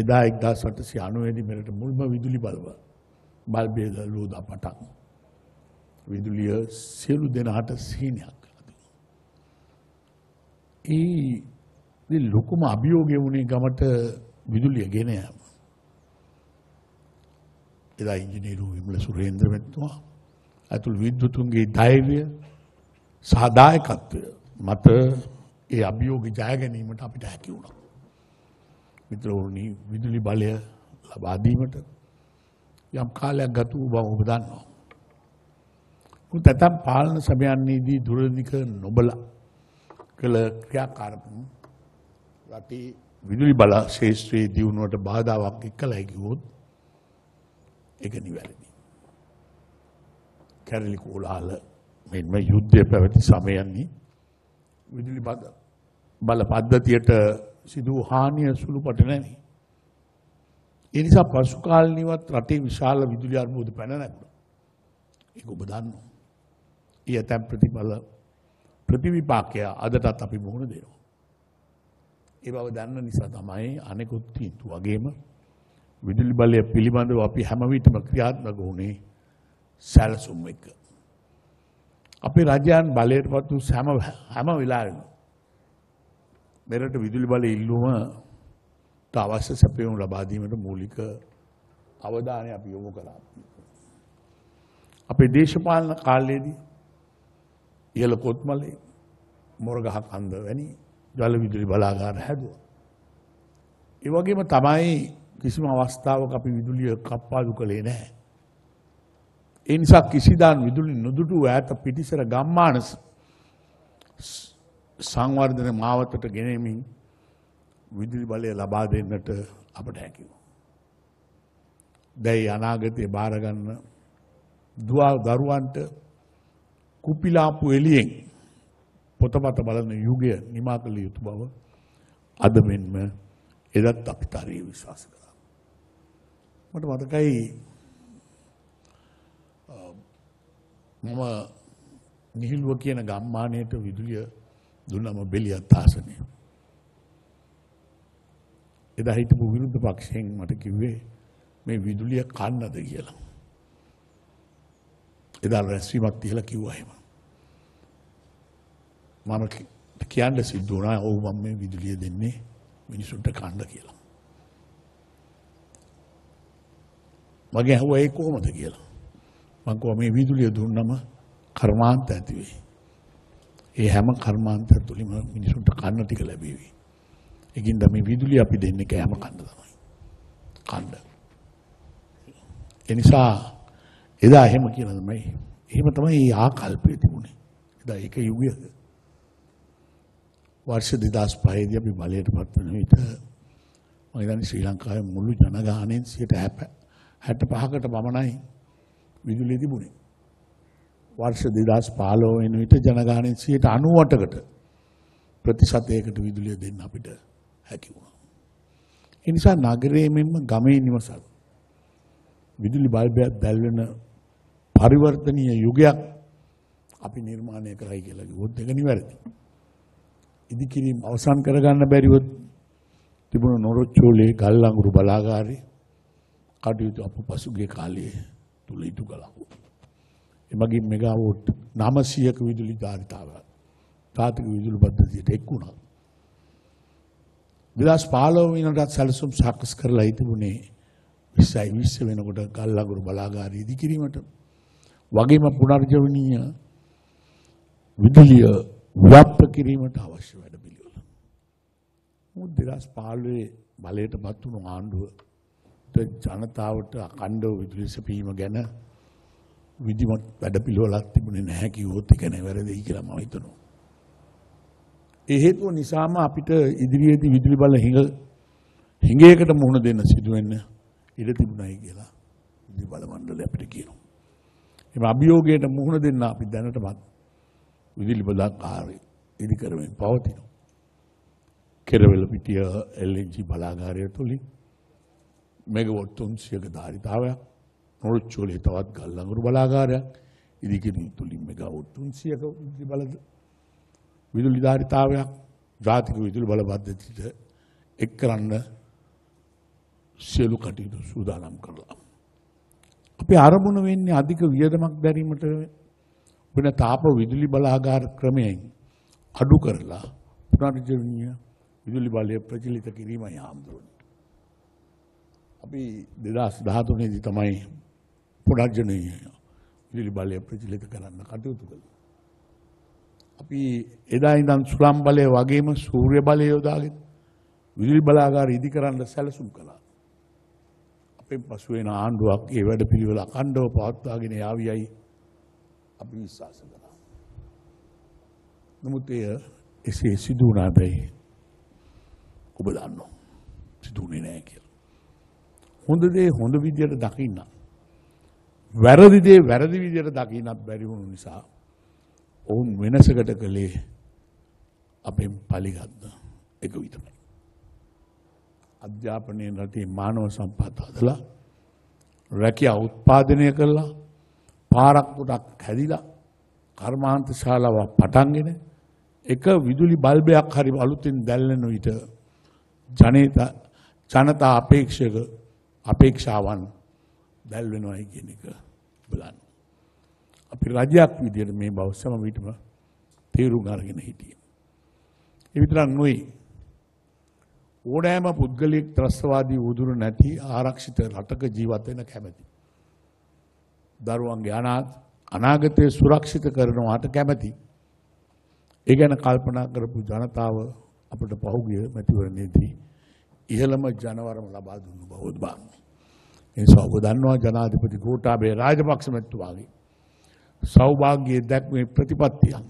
එදා 1890 දී මෙරට මුල්ම විදුලි බල්බ බල්බේ ලෝ දපටක්. විදුලිය සියලු දෙනාට සීනයක් ඒ ඉතින් ලොකුම අභියෝගය වුණේ ගමට විදුලිය ගෙන යාම. එදා ඉංජිනේරු විමල සුරේන්ද්‍ර මෙතුමා අතුල් විද්‍යුතුන්ගේ ධෛර්යය සාදායකත්වය මත ඒ අභියෝග ජය ගැනීමට අපිට හැකි වුණා. මිත්‍රෝනි විදුලි බලය ලබා දීමට යම් කාලයක් ගත වූ බව ඔබ දන්නවා. මුත් ඇතම් පාලන සමයන්නේදී දුරදික නොබලා කළ ක්‍රියාකාරකම් රටේ විදුලි බල ශේෂත්‍රයේ දියුණුවට බාධාවක් එක්කලා කිව්වොත් ඒක නිවැරදි. කැරලි කෝලාහල මෙන්ම යුද්ධය පැවති සමයන්නේ විදුලි බද බල පද්ධතියට සිදු හානිය සුළුපට නැමි. ඒ නිසා පසු කාලනිවත් රටේ විශාල විදුලි අර්බුද පැන නැගුණා. ඒක ඔබ දන්නවා. ඊයතම් ප්‍රතිඵල ප්‍රතිවිපාකය අදටත් අපි මුහුණ දෙනවා. ඒ බව දන්න නිසා තමයි අනෙකුත් තීන්දුව වගේම විදුලි බලය පිළිබඳව අපි හැම විටම ක්‍රියාත්මක වුණේ සැලසුම් එක. අපේ රජයන් බලයට පත් වූ හැම හැම වෙලාවෙම මෙරට විදුලි බලය ඉල්ලුම ත අවශ්‍ය සැපයුම් ලබා දීමට මූලික අවධානය අපි යොමු කළා. අපේ දේශපාලන කාලයේදී ඉහළ කොත්මලේ මොරගහ කන්ද වැනි ජල විදුලි බලාගාර හැදුවා. ඒ වගේම තමයි කිසිම අවස්ථාවක අපි විදුලිය කප්පාදු කළේ නැහැ. ඒ නිසා කිසිදාන් විදුලි නොදුටු ඈත පිටිසර ගම්මාන සංවර්ධන මාවතට ගෙනෙමින් විදුලි බලය ලබා දෙන්නට අපට හැකි වුණා. දැයි අනාගතයේ බාර ගන්න දුවා දරුවන්ට කුපිලාපු එළියෙන් පොතපත බලන යුගය නිමා කළ යුතු බව අද මෙන්ම එදත් අපිට හරිය විශ්වාස කළා. මට මතකයි මම නිහිල්ව කියන ගම්මානයට විදුලිය දුන්නම බෙලිය අත්හසනය. එදා හිටපු විරුද්ධ පක්ෂයෙන් මට කිව්වේ මේ විදුලිය කන්නද කියලා. එදා රැස්වීමක් තියලා කිව්වා එහෙම. මම කියන්න සිද්ධ වුණා ඔව් මම මේ විදුලිය දෙන්නේ මිනිසුන්ට කන්න කියලා. මගේ ඇහුවා ඒ කොහොමද කියලා. මම කිව්වා මේ විදුලිය දුන්නම කර්මාන්ත ඇති වෙයි. ඒ හැම කර්මාන්තය තුලින්ම මිනිසුන්ට කන්න ටික ලැබෙවි. ඒකින්ද මේ විදුලිය අපි දෙන්නේ කෑම කන්න තමයි. කන්න. ඒ නිසා එදා එහෙම කියන තමයි. එහෙම තමයි මේ ආකල්පය තිබුණේ. එදා ඒක යුගය. වර්ෂ 2005 දී අපි බලයට පත් වෙන විට මම හිතන්නේ ශ්‍රී ලංකාවේ මුළු ජනගහණයෙන් 65කට පමණයි විදුලිය තිබුණේ. වර්ෂ 2015 වෙන විට ජනගහණයෙන් 98කට ප්‍රතිශතයකට විදුලිය දෙන්න අපිට හැකි වුණා. ඒ නිසා නගරයේ මෙන්ම ගමේ නිවසල් විදුලි බල්බයක් දැල්වෙන පරිවර්තනීය යුගයක් අපි නිර්මාණය කරයි කියලා කිව්වොත් ඒක නිවැරදියි. ඉදිකිරීම අවසන් කරගන්න බැරිවොත් තිබුණු නොරොච්චෝලේ ගල් අඟුරු බලාගාරේ කටයුතු අප පසුගිය කාලයේ තුල ඉටු කළා. එමගින් මෙගාවෝට් 900ක විදුලි ධාරිතාව තාතික විදුලි පද්ධතියට එක් වුණා. 2015 වෙනිදා සැලසුම් සාකස් කරලා ඉතිබුණේ 20යි 20 වෙනකොට ගල් අඟුරු බලාගාරය ඉදිකිරීමට වගේම පුනර්ජවනීය විදුලිය ව්‍යාප්ත කිරීමට අවශ්‍ය වැඩ පිළිවෙල. මොකද 2015 බලයටපත් වුණු ආණ්ඩුව ජනතාවට අඛණ්ඩව විදුලි සැපීම ගැන විධිමත් වැඩ පිළිවෙලක් තිබුණේ නැහැ කිව්වොත් ඒක නෙවෙයි කියලා මම හිතනවා. ඒ හේතුව නිසාම අපිට ඉදිරියේදී විදුලි බල හිඟ හිඟයකට මුහුණ දෙන්න සිදු වෙන්න ඉඩ තිබුණයි කියලා විදුලි බල මණ්ඩලය අපිට කියනවා. එහම අභියෝගයට මුහුණ දෙන්න අපි දැනටමත් විදුලි බලාකාරය ඉදි කරමින් පවතිනවා. කෙරවෙල පිටිය LNG බලාගාරය තුලින් මෙගවොට් 300ක ධාරිතාවයක් නොරොච්චෝලේ තවත් ගල්ලඟුරු බලාගාරයක් ඉදි කිරීම තුලින් මෙගවොට් 300ක විදුලි බල විදුලි ධාරිතාවයක් ජාතික විදුලි බල පද්ධතියට එක් කරන්න සියලු කටයුතු සූදානම් කරලා. අපි ආරමුණ වෙන්නේ අධික වියදමක් දැරීමට වෙන තාප විදුලි බලාගාර ක්‍රමයෙන් අඩු කරලා පුනර්ජනීය විදුලි බලය ප්‍රචලිත කිරීමයි හාමුදුරුවනේ. අපි 2013 දී තමයි පුනර්ජනීය විදුලි බලය ප්‍රචලිත කරන්න කටයුතු කළේ. අපි එදා ඉඳන් සුළම් බලය වගේම සූර්ය බලය යොදාගෙන විදුලි බලාගාර ඉදි කරන්න සැලසුම් කළා. අපේ පසුවෙන ආණ්ඩුවක් ඒ වැඩ පිළිවෙල අඛණ්ඩව පවත්වාගෙන යාවියයි අපි විශ්වාස කරා. නමුත් එය එසේ සිදු වුණා බැයි ඔබ දන්නවා. සිදුුනේ නෑ කියලා. හොඳ දේ හොඳ විදියට දකින්න. වැරදි දේ වැරදි විදියට දකින්නත් බැරි වුණු නිසා ඔවුන් වෙනසකට කළේ අපෙන් පලිගත්ද එක විතරයි. අධ්‍යාපනයේ රටේ මානව සම්පත් හදලා රැකියා උත්පාදනය කළා පාරක් ගොඩක් හැදිලා කර්මාන්ත ශාලාවක් පටන්ගෙන එක විදුලි බල්බයක් හරි අලුතින් දැල්වෙන විට ජනතා ජනතා අපේක්ෂක අපේක්ෂාවන් දැල්වෙනවයි කියන එක බලන්න. අපි රජයක් විදියට මේ බව සම විටම තේරුම් අරගෙන හිටියේ. ඒ විතරක් නෙවෙයි ඕනෑම පුද්ගලයෙක් ත්‍රස්වාදී උදුරු නැති ආරක්ෂිත රටක ජීවත් වෙන කැමැති. දරුවන්ගේ අනාගතය සුරක්ෂිත කරනවාට කැමැති. ඒ ගැන කල්පනා කරපු ජනතාව අපට පහුගිය මැතිවරණයේදී ඉහළම ජනවරම ලබා දුන්නු බවද බං. එනිසා ඔබ දන්නවා ජනාධිපති ගෝඨාභය රාජපක්ෂ මැතිතුමාගේ සෞභාග්‍යයේ දැක්මේ ප්‍රතිපත්තියක්.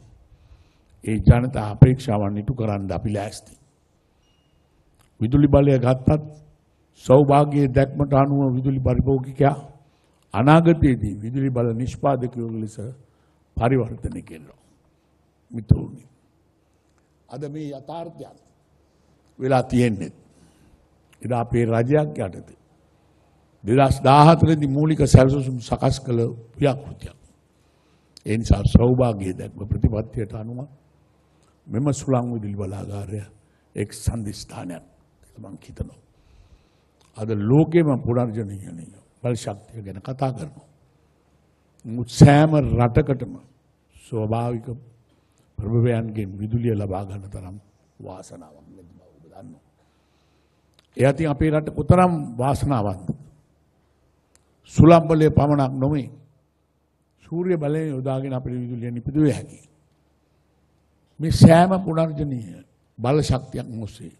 ඒ ජනතා අපේක්ෂාවන් ඉටු කරන්න අපි ලෑස්ති. විදුලි බලය ගත්තත් සෞභාග්‍යයේ දැක්මට අනුව විදුලි පරිභෝගිකයා අනාගතයේදී විදුලි බල නිෂ්පාදකයෝ ලෙස පරිවර්තනය කෙරෙනවා. මිතුරුනි. අද මේ යථාර්ථයක් වෙලා තියෙන්නේ. එදා අපේ රජයක් යටතේ දෙදස් දාහතරදි මූලික සැරසුම් සකස් කළ ව්‍යාකෘතියක්. ඒ නිසා සෞභාග්‍ය දැක්ම ප්‍රතිපත්තියට අනුව මෙම සුළං විදුලි බලාගාරය එක් සංදිස්ථානයක් මං හිතනවා. අද ලෝකෙම පුනර්ජනීයනීය බල ශක්තිය ගැන කතා කරනවා. මුත් සෑම රටකටම ස්වභාවික ප්‍රභවයන්ගෙන් විදුලිය ලබා ගන්න තරම් වාසනාවක් නැති බව ඔබ දන්නවා. ඒ අතින් අපේ රට කොතරම් වාසනාවන්ත. සුලම් බලය පමණක් නොවේ. සූර්ය බලයෙන් යොදාගෙන අපේ විදුලිය නිපදවිය හැකියි. මේ සෑම පුනර්ජනීය බල ශක්තියක් මොස්සේ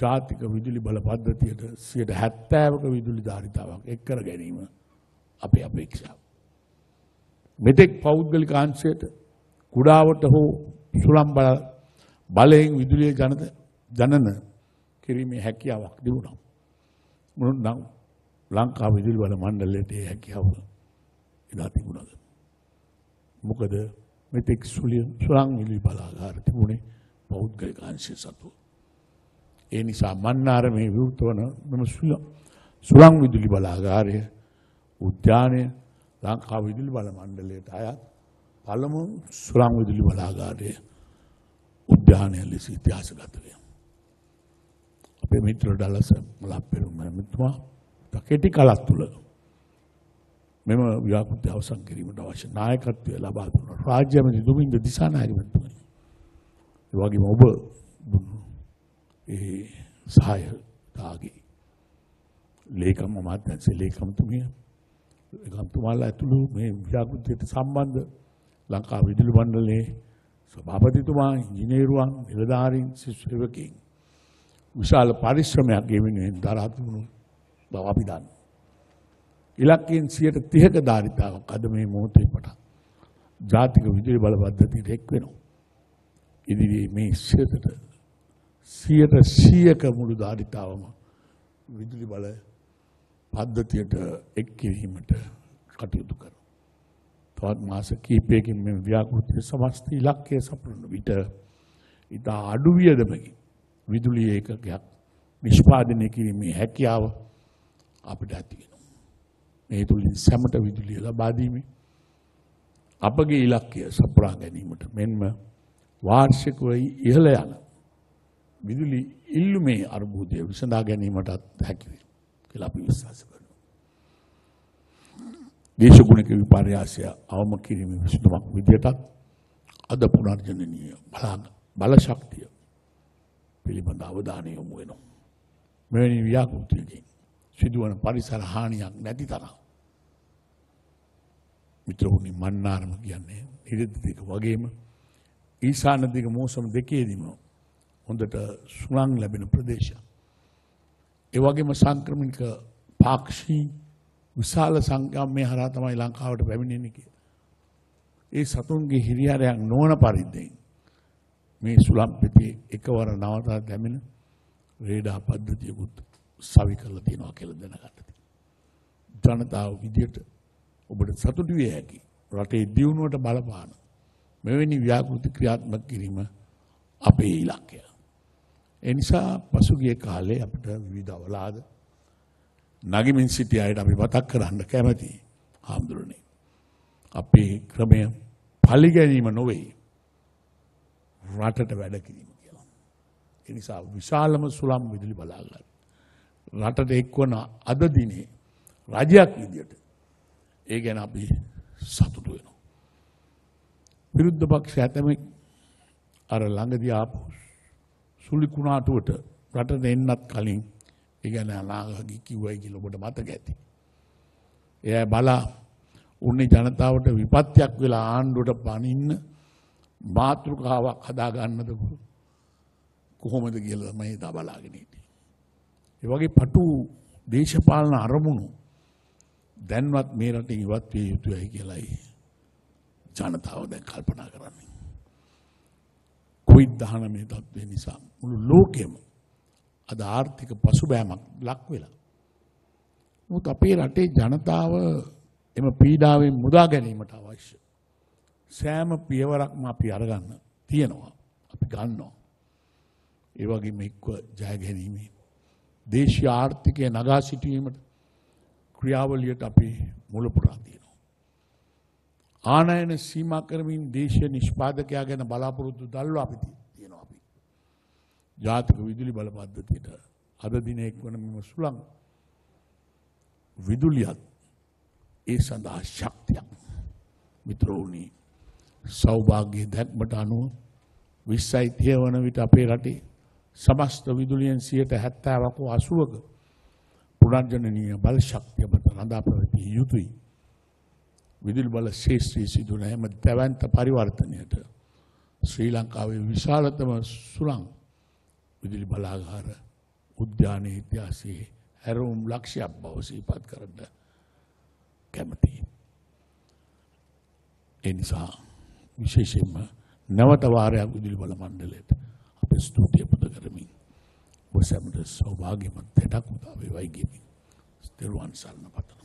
ජාතික විදුලි බල පද්ධතියට සියට හැත්තෑවක විදුලි ධාරිතාවක් එක් කර ගැනීම අපේ අපේක්ෂාව. මෙතෙක් පෞද්ගලික අංශයට කුඩාවට හෝ සුළම් බල බලයෙන් විදුලිය ජනත ජනන කිරීමේ හැකියාවක් තිබුණා. මොනනම් ලංකා විදුලි බල මණ්ඩලයට ඒ හැකියාව එදා තිබුණාද? මොකද මෙතෙක් සුළම් විදුලි බලාගාර තිබුණේ පෞද්ගලික අංශය සතුව. ඒ නිසා මන්නාර මේ විවෘත වන මෙම සුළං විදුලි බලාගාරය උද්‍යානය ලංකා විදුලි බල මණ්ඩලයට අයත් පළමු සුළං විදුලි බලාගාරය උද්‍යානය ලෙස ඉතිහාසගත වේ. අපේ මිත්‍ර ඩලස් මලප්පෙරුම මෙතුමා කැටි කලක් තුල මෙම ව්‍යාපෘති අවසන් කිරීමට අවශ්‍ය නායකත්වය ලබා දුන්නා. රාජ්‍ය ඇමති දුමින්ද දිසානායක මැතිතුමනි. ඒ වගේම ඔබ ඒ සහයතාගේ ලේකම් අමාත්‍යංශ ලේකම්තුමිය ලේකම්තුමාලා ඇතුළු මේ ව්‍යාපෘතියට සම්බන්ධ ලංකා විදුලි මණ්ඩලයේ සභාපතිතුමා ඉංජිනේරුවන් නිලධාරීන් සිසු සේවකයන් විශාල පරිශ්‍රමයක් ඒ වෙනුවෙන් දරා තිබුණු බව අපි දන්නවා. ඉලක්කයෙන් 130ක ධාරිතාවක් අද මේ මොහොතේ පටන් ජාතික විදුලි බල පද්ධතියට එක් වෙනවා. ඉදිරියේ මේ ක්ෂේත්‍රයට සියයට සියක මුළු ධාරිතාවම විදුලි බල පද්ධතියට එක් කිරීමට කටයුතු කර. තවත් මාස කීපයකින් මෙ ව්‍යාකෘතිය සමස්ත ඉලක්කය සපුරන විට ඉතා අඩුවියදමකි විදුලි ඒකකයක් නිෂ්පාදනය කිරීමේ හැකියාව අපිට ඇතිගෙන. මේ තුළින් සැමට විදුලිය ලබාදීමේ අපගේ ඉලක්කය සපුරා ගැනීමට මෙන්ම වාර්ෂිකවයි ඉහළ යන විදුලි ඉල්ලුමේ අර්බුදය විසඳා ගැනීමටත් හැකි වෙනවා කියලා අපි විශ්වාස කරනවා. දේශගුණික විපර්යාසය අවම කිරීමේ විසඳුමක් විදිහටත් අද පුනර්ජනනීය බල බලශක්තිය පිළිබඳ අවධානය යොමු වෙනවා. මෙවැනි ව්‍යාකෘතියකින් සිදුවන පරිසර හානියක් නැති තරම් මිත්‍රහුනි මන්නාරම කියන්නේ නිරදිතික වගේම ඊසාන දිග මෝසම දෙකේදීම හොඳට සුනං ලැබෙන ප්‍රදේශ. ඒ වගේම සංක්‍රමණික පාක්ෂී විශාල සංඛ්‍යාව මේ හරහා තමයි ලංකාවට පැමිණෙන්නේ කිය. ඒ සතුන්ගේ හිරිහරයක් නොවන පරිද්දෙන් මේ සුලම් පිටියේ එකවර නවතා දැමින රේඩා පද්ධතියකුත් සවි කරලා තියෙනවා කියලා දැනගන්න. ජනතාව විදියට ඔබට සතුටු විය හැකි රටේ දියුණුවට බලපාන මෙවැනි ව්‍යාකෘති ක්‍රියාත්මක කිරීම අපේ ඉලක්කය. ඒ නිසා පසුගිය කාලේ අපිට විවිධ අවලාද නගමින් සිටි අයට අපි මතක් කරන්න කැමැතියි. හාමුදුරනේ. අපේ ක්‍රමය පරිගැනීම නොවේ. රටට වැඩ කිරීම කියලා. ඒ නිසා විශාලම සුළම් විදුලි බලාගන්න. රටට එක්වන අද දිනේ රජයක් විදියට ඒ ගැන අපි සතුටු වෙනවා. විරුද්ධ පක්ෂ ඇතමෙක් අර ළඟදී ආපු සුළි කුණාටුවට රටට එන්නත් කලින් ඒ ගැන අනාගහගේ කිව්වයි කියලා ඔබට මතක ඇති. එයා බලා උන්නේ ජනතාවට විපත්‍යක් වෙලා ආණ්ඩුවට පනින්න මාතෘකාවක් හදා ගන්නද කොහොමද කියලා තමයි දා බලාගෙන හිටියේ. ඒ වගේ පටු දේශපාලන අරමුණු දැන්වත් මේ රටේ ඉවත් විය යුතුයි කියලායි ජනතාව දැන් කල්පනා කරන්නේ. කොවිඩ් 19 තත්ත්වය නිසා මුළු ලෝකෙම අද ආර්ථික පසුබෑමක් ලක් වෙලා. නමුත් අපේ රටේ ජනතාව එම පීඩාවෙන් මුදා ගැනීමට අවශ්‍ය සෑම පියවරක්ම අපි අරගන්න තියෙනවා. අපි ගන්නවා. ඒ වගේම එක්ව ජය ගැනීමේ දේශීය ආර්ථිකය නගා සිටීමට ක්‍රියාවලියට අපි මුලපුරා ආනයන සීමා කරමින් දේශීය නිෂ්පාදකයා ගැන බලාපොරොත්තු දල්වා අපි තියෙනවා අපි. ජාතික විදුලි බල පද්ධතියට අද දිනේ එක්වන මෙම සුළං විදුලියත් ඒ සඳහා ශක්තියක් මිත්‍රෝනි සෞභාග්‍ය දැක්මට අනුව විස්සයිතිය වන විට අපේ රටේ සමස්ත විදුලියෙන් සියයට හැත්තාවක අසුවක පුනර්ජනනීය බල ශක්තිය මත රඳා පැවතිය යුතුයි. විදුලි බල ශේෂ්ත්‍රයේ සිදුවන හැම දැවැන්ත පරිවර්තනයට ශ්‍රී ලංකාවේ විශාලතම සුළං විදුලි බලාගාර උද්‍යානයේ ඉතිහාසයේ හැරවුම් ලක්ෂයක් බව සිහිපත් කරන්න කැමතියි. ඒ නිසා විශේෂයෙන්ම නැවත වාරයක් විදුලි බල මණ්ඩලයට අපේ ස්තුතිය පුද කරමින් ඔබ සැමට සෞභාග්‍යමත් පැටක් උදා වේවායි කියමින් ස්තිරුවන් සරණ පතමි.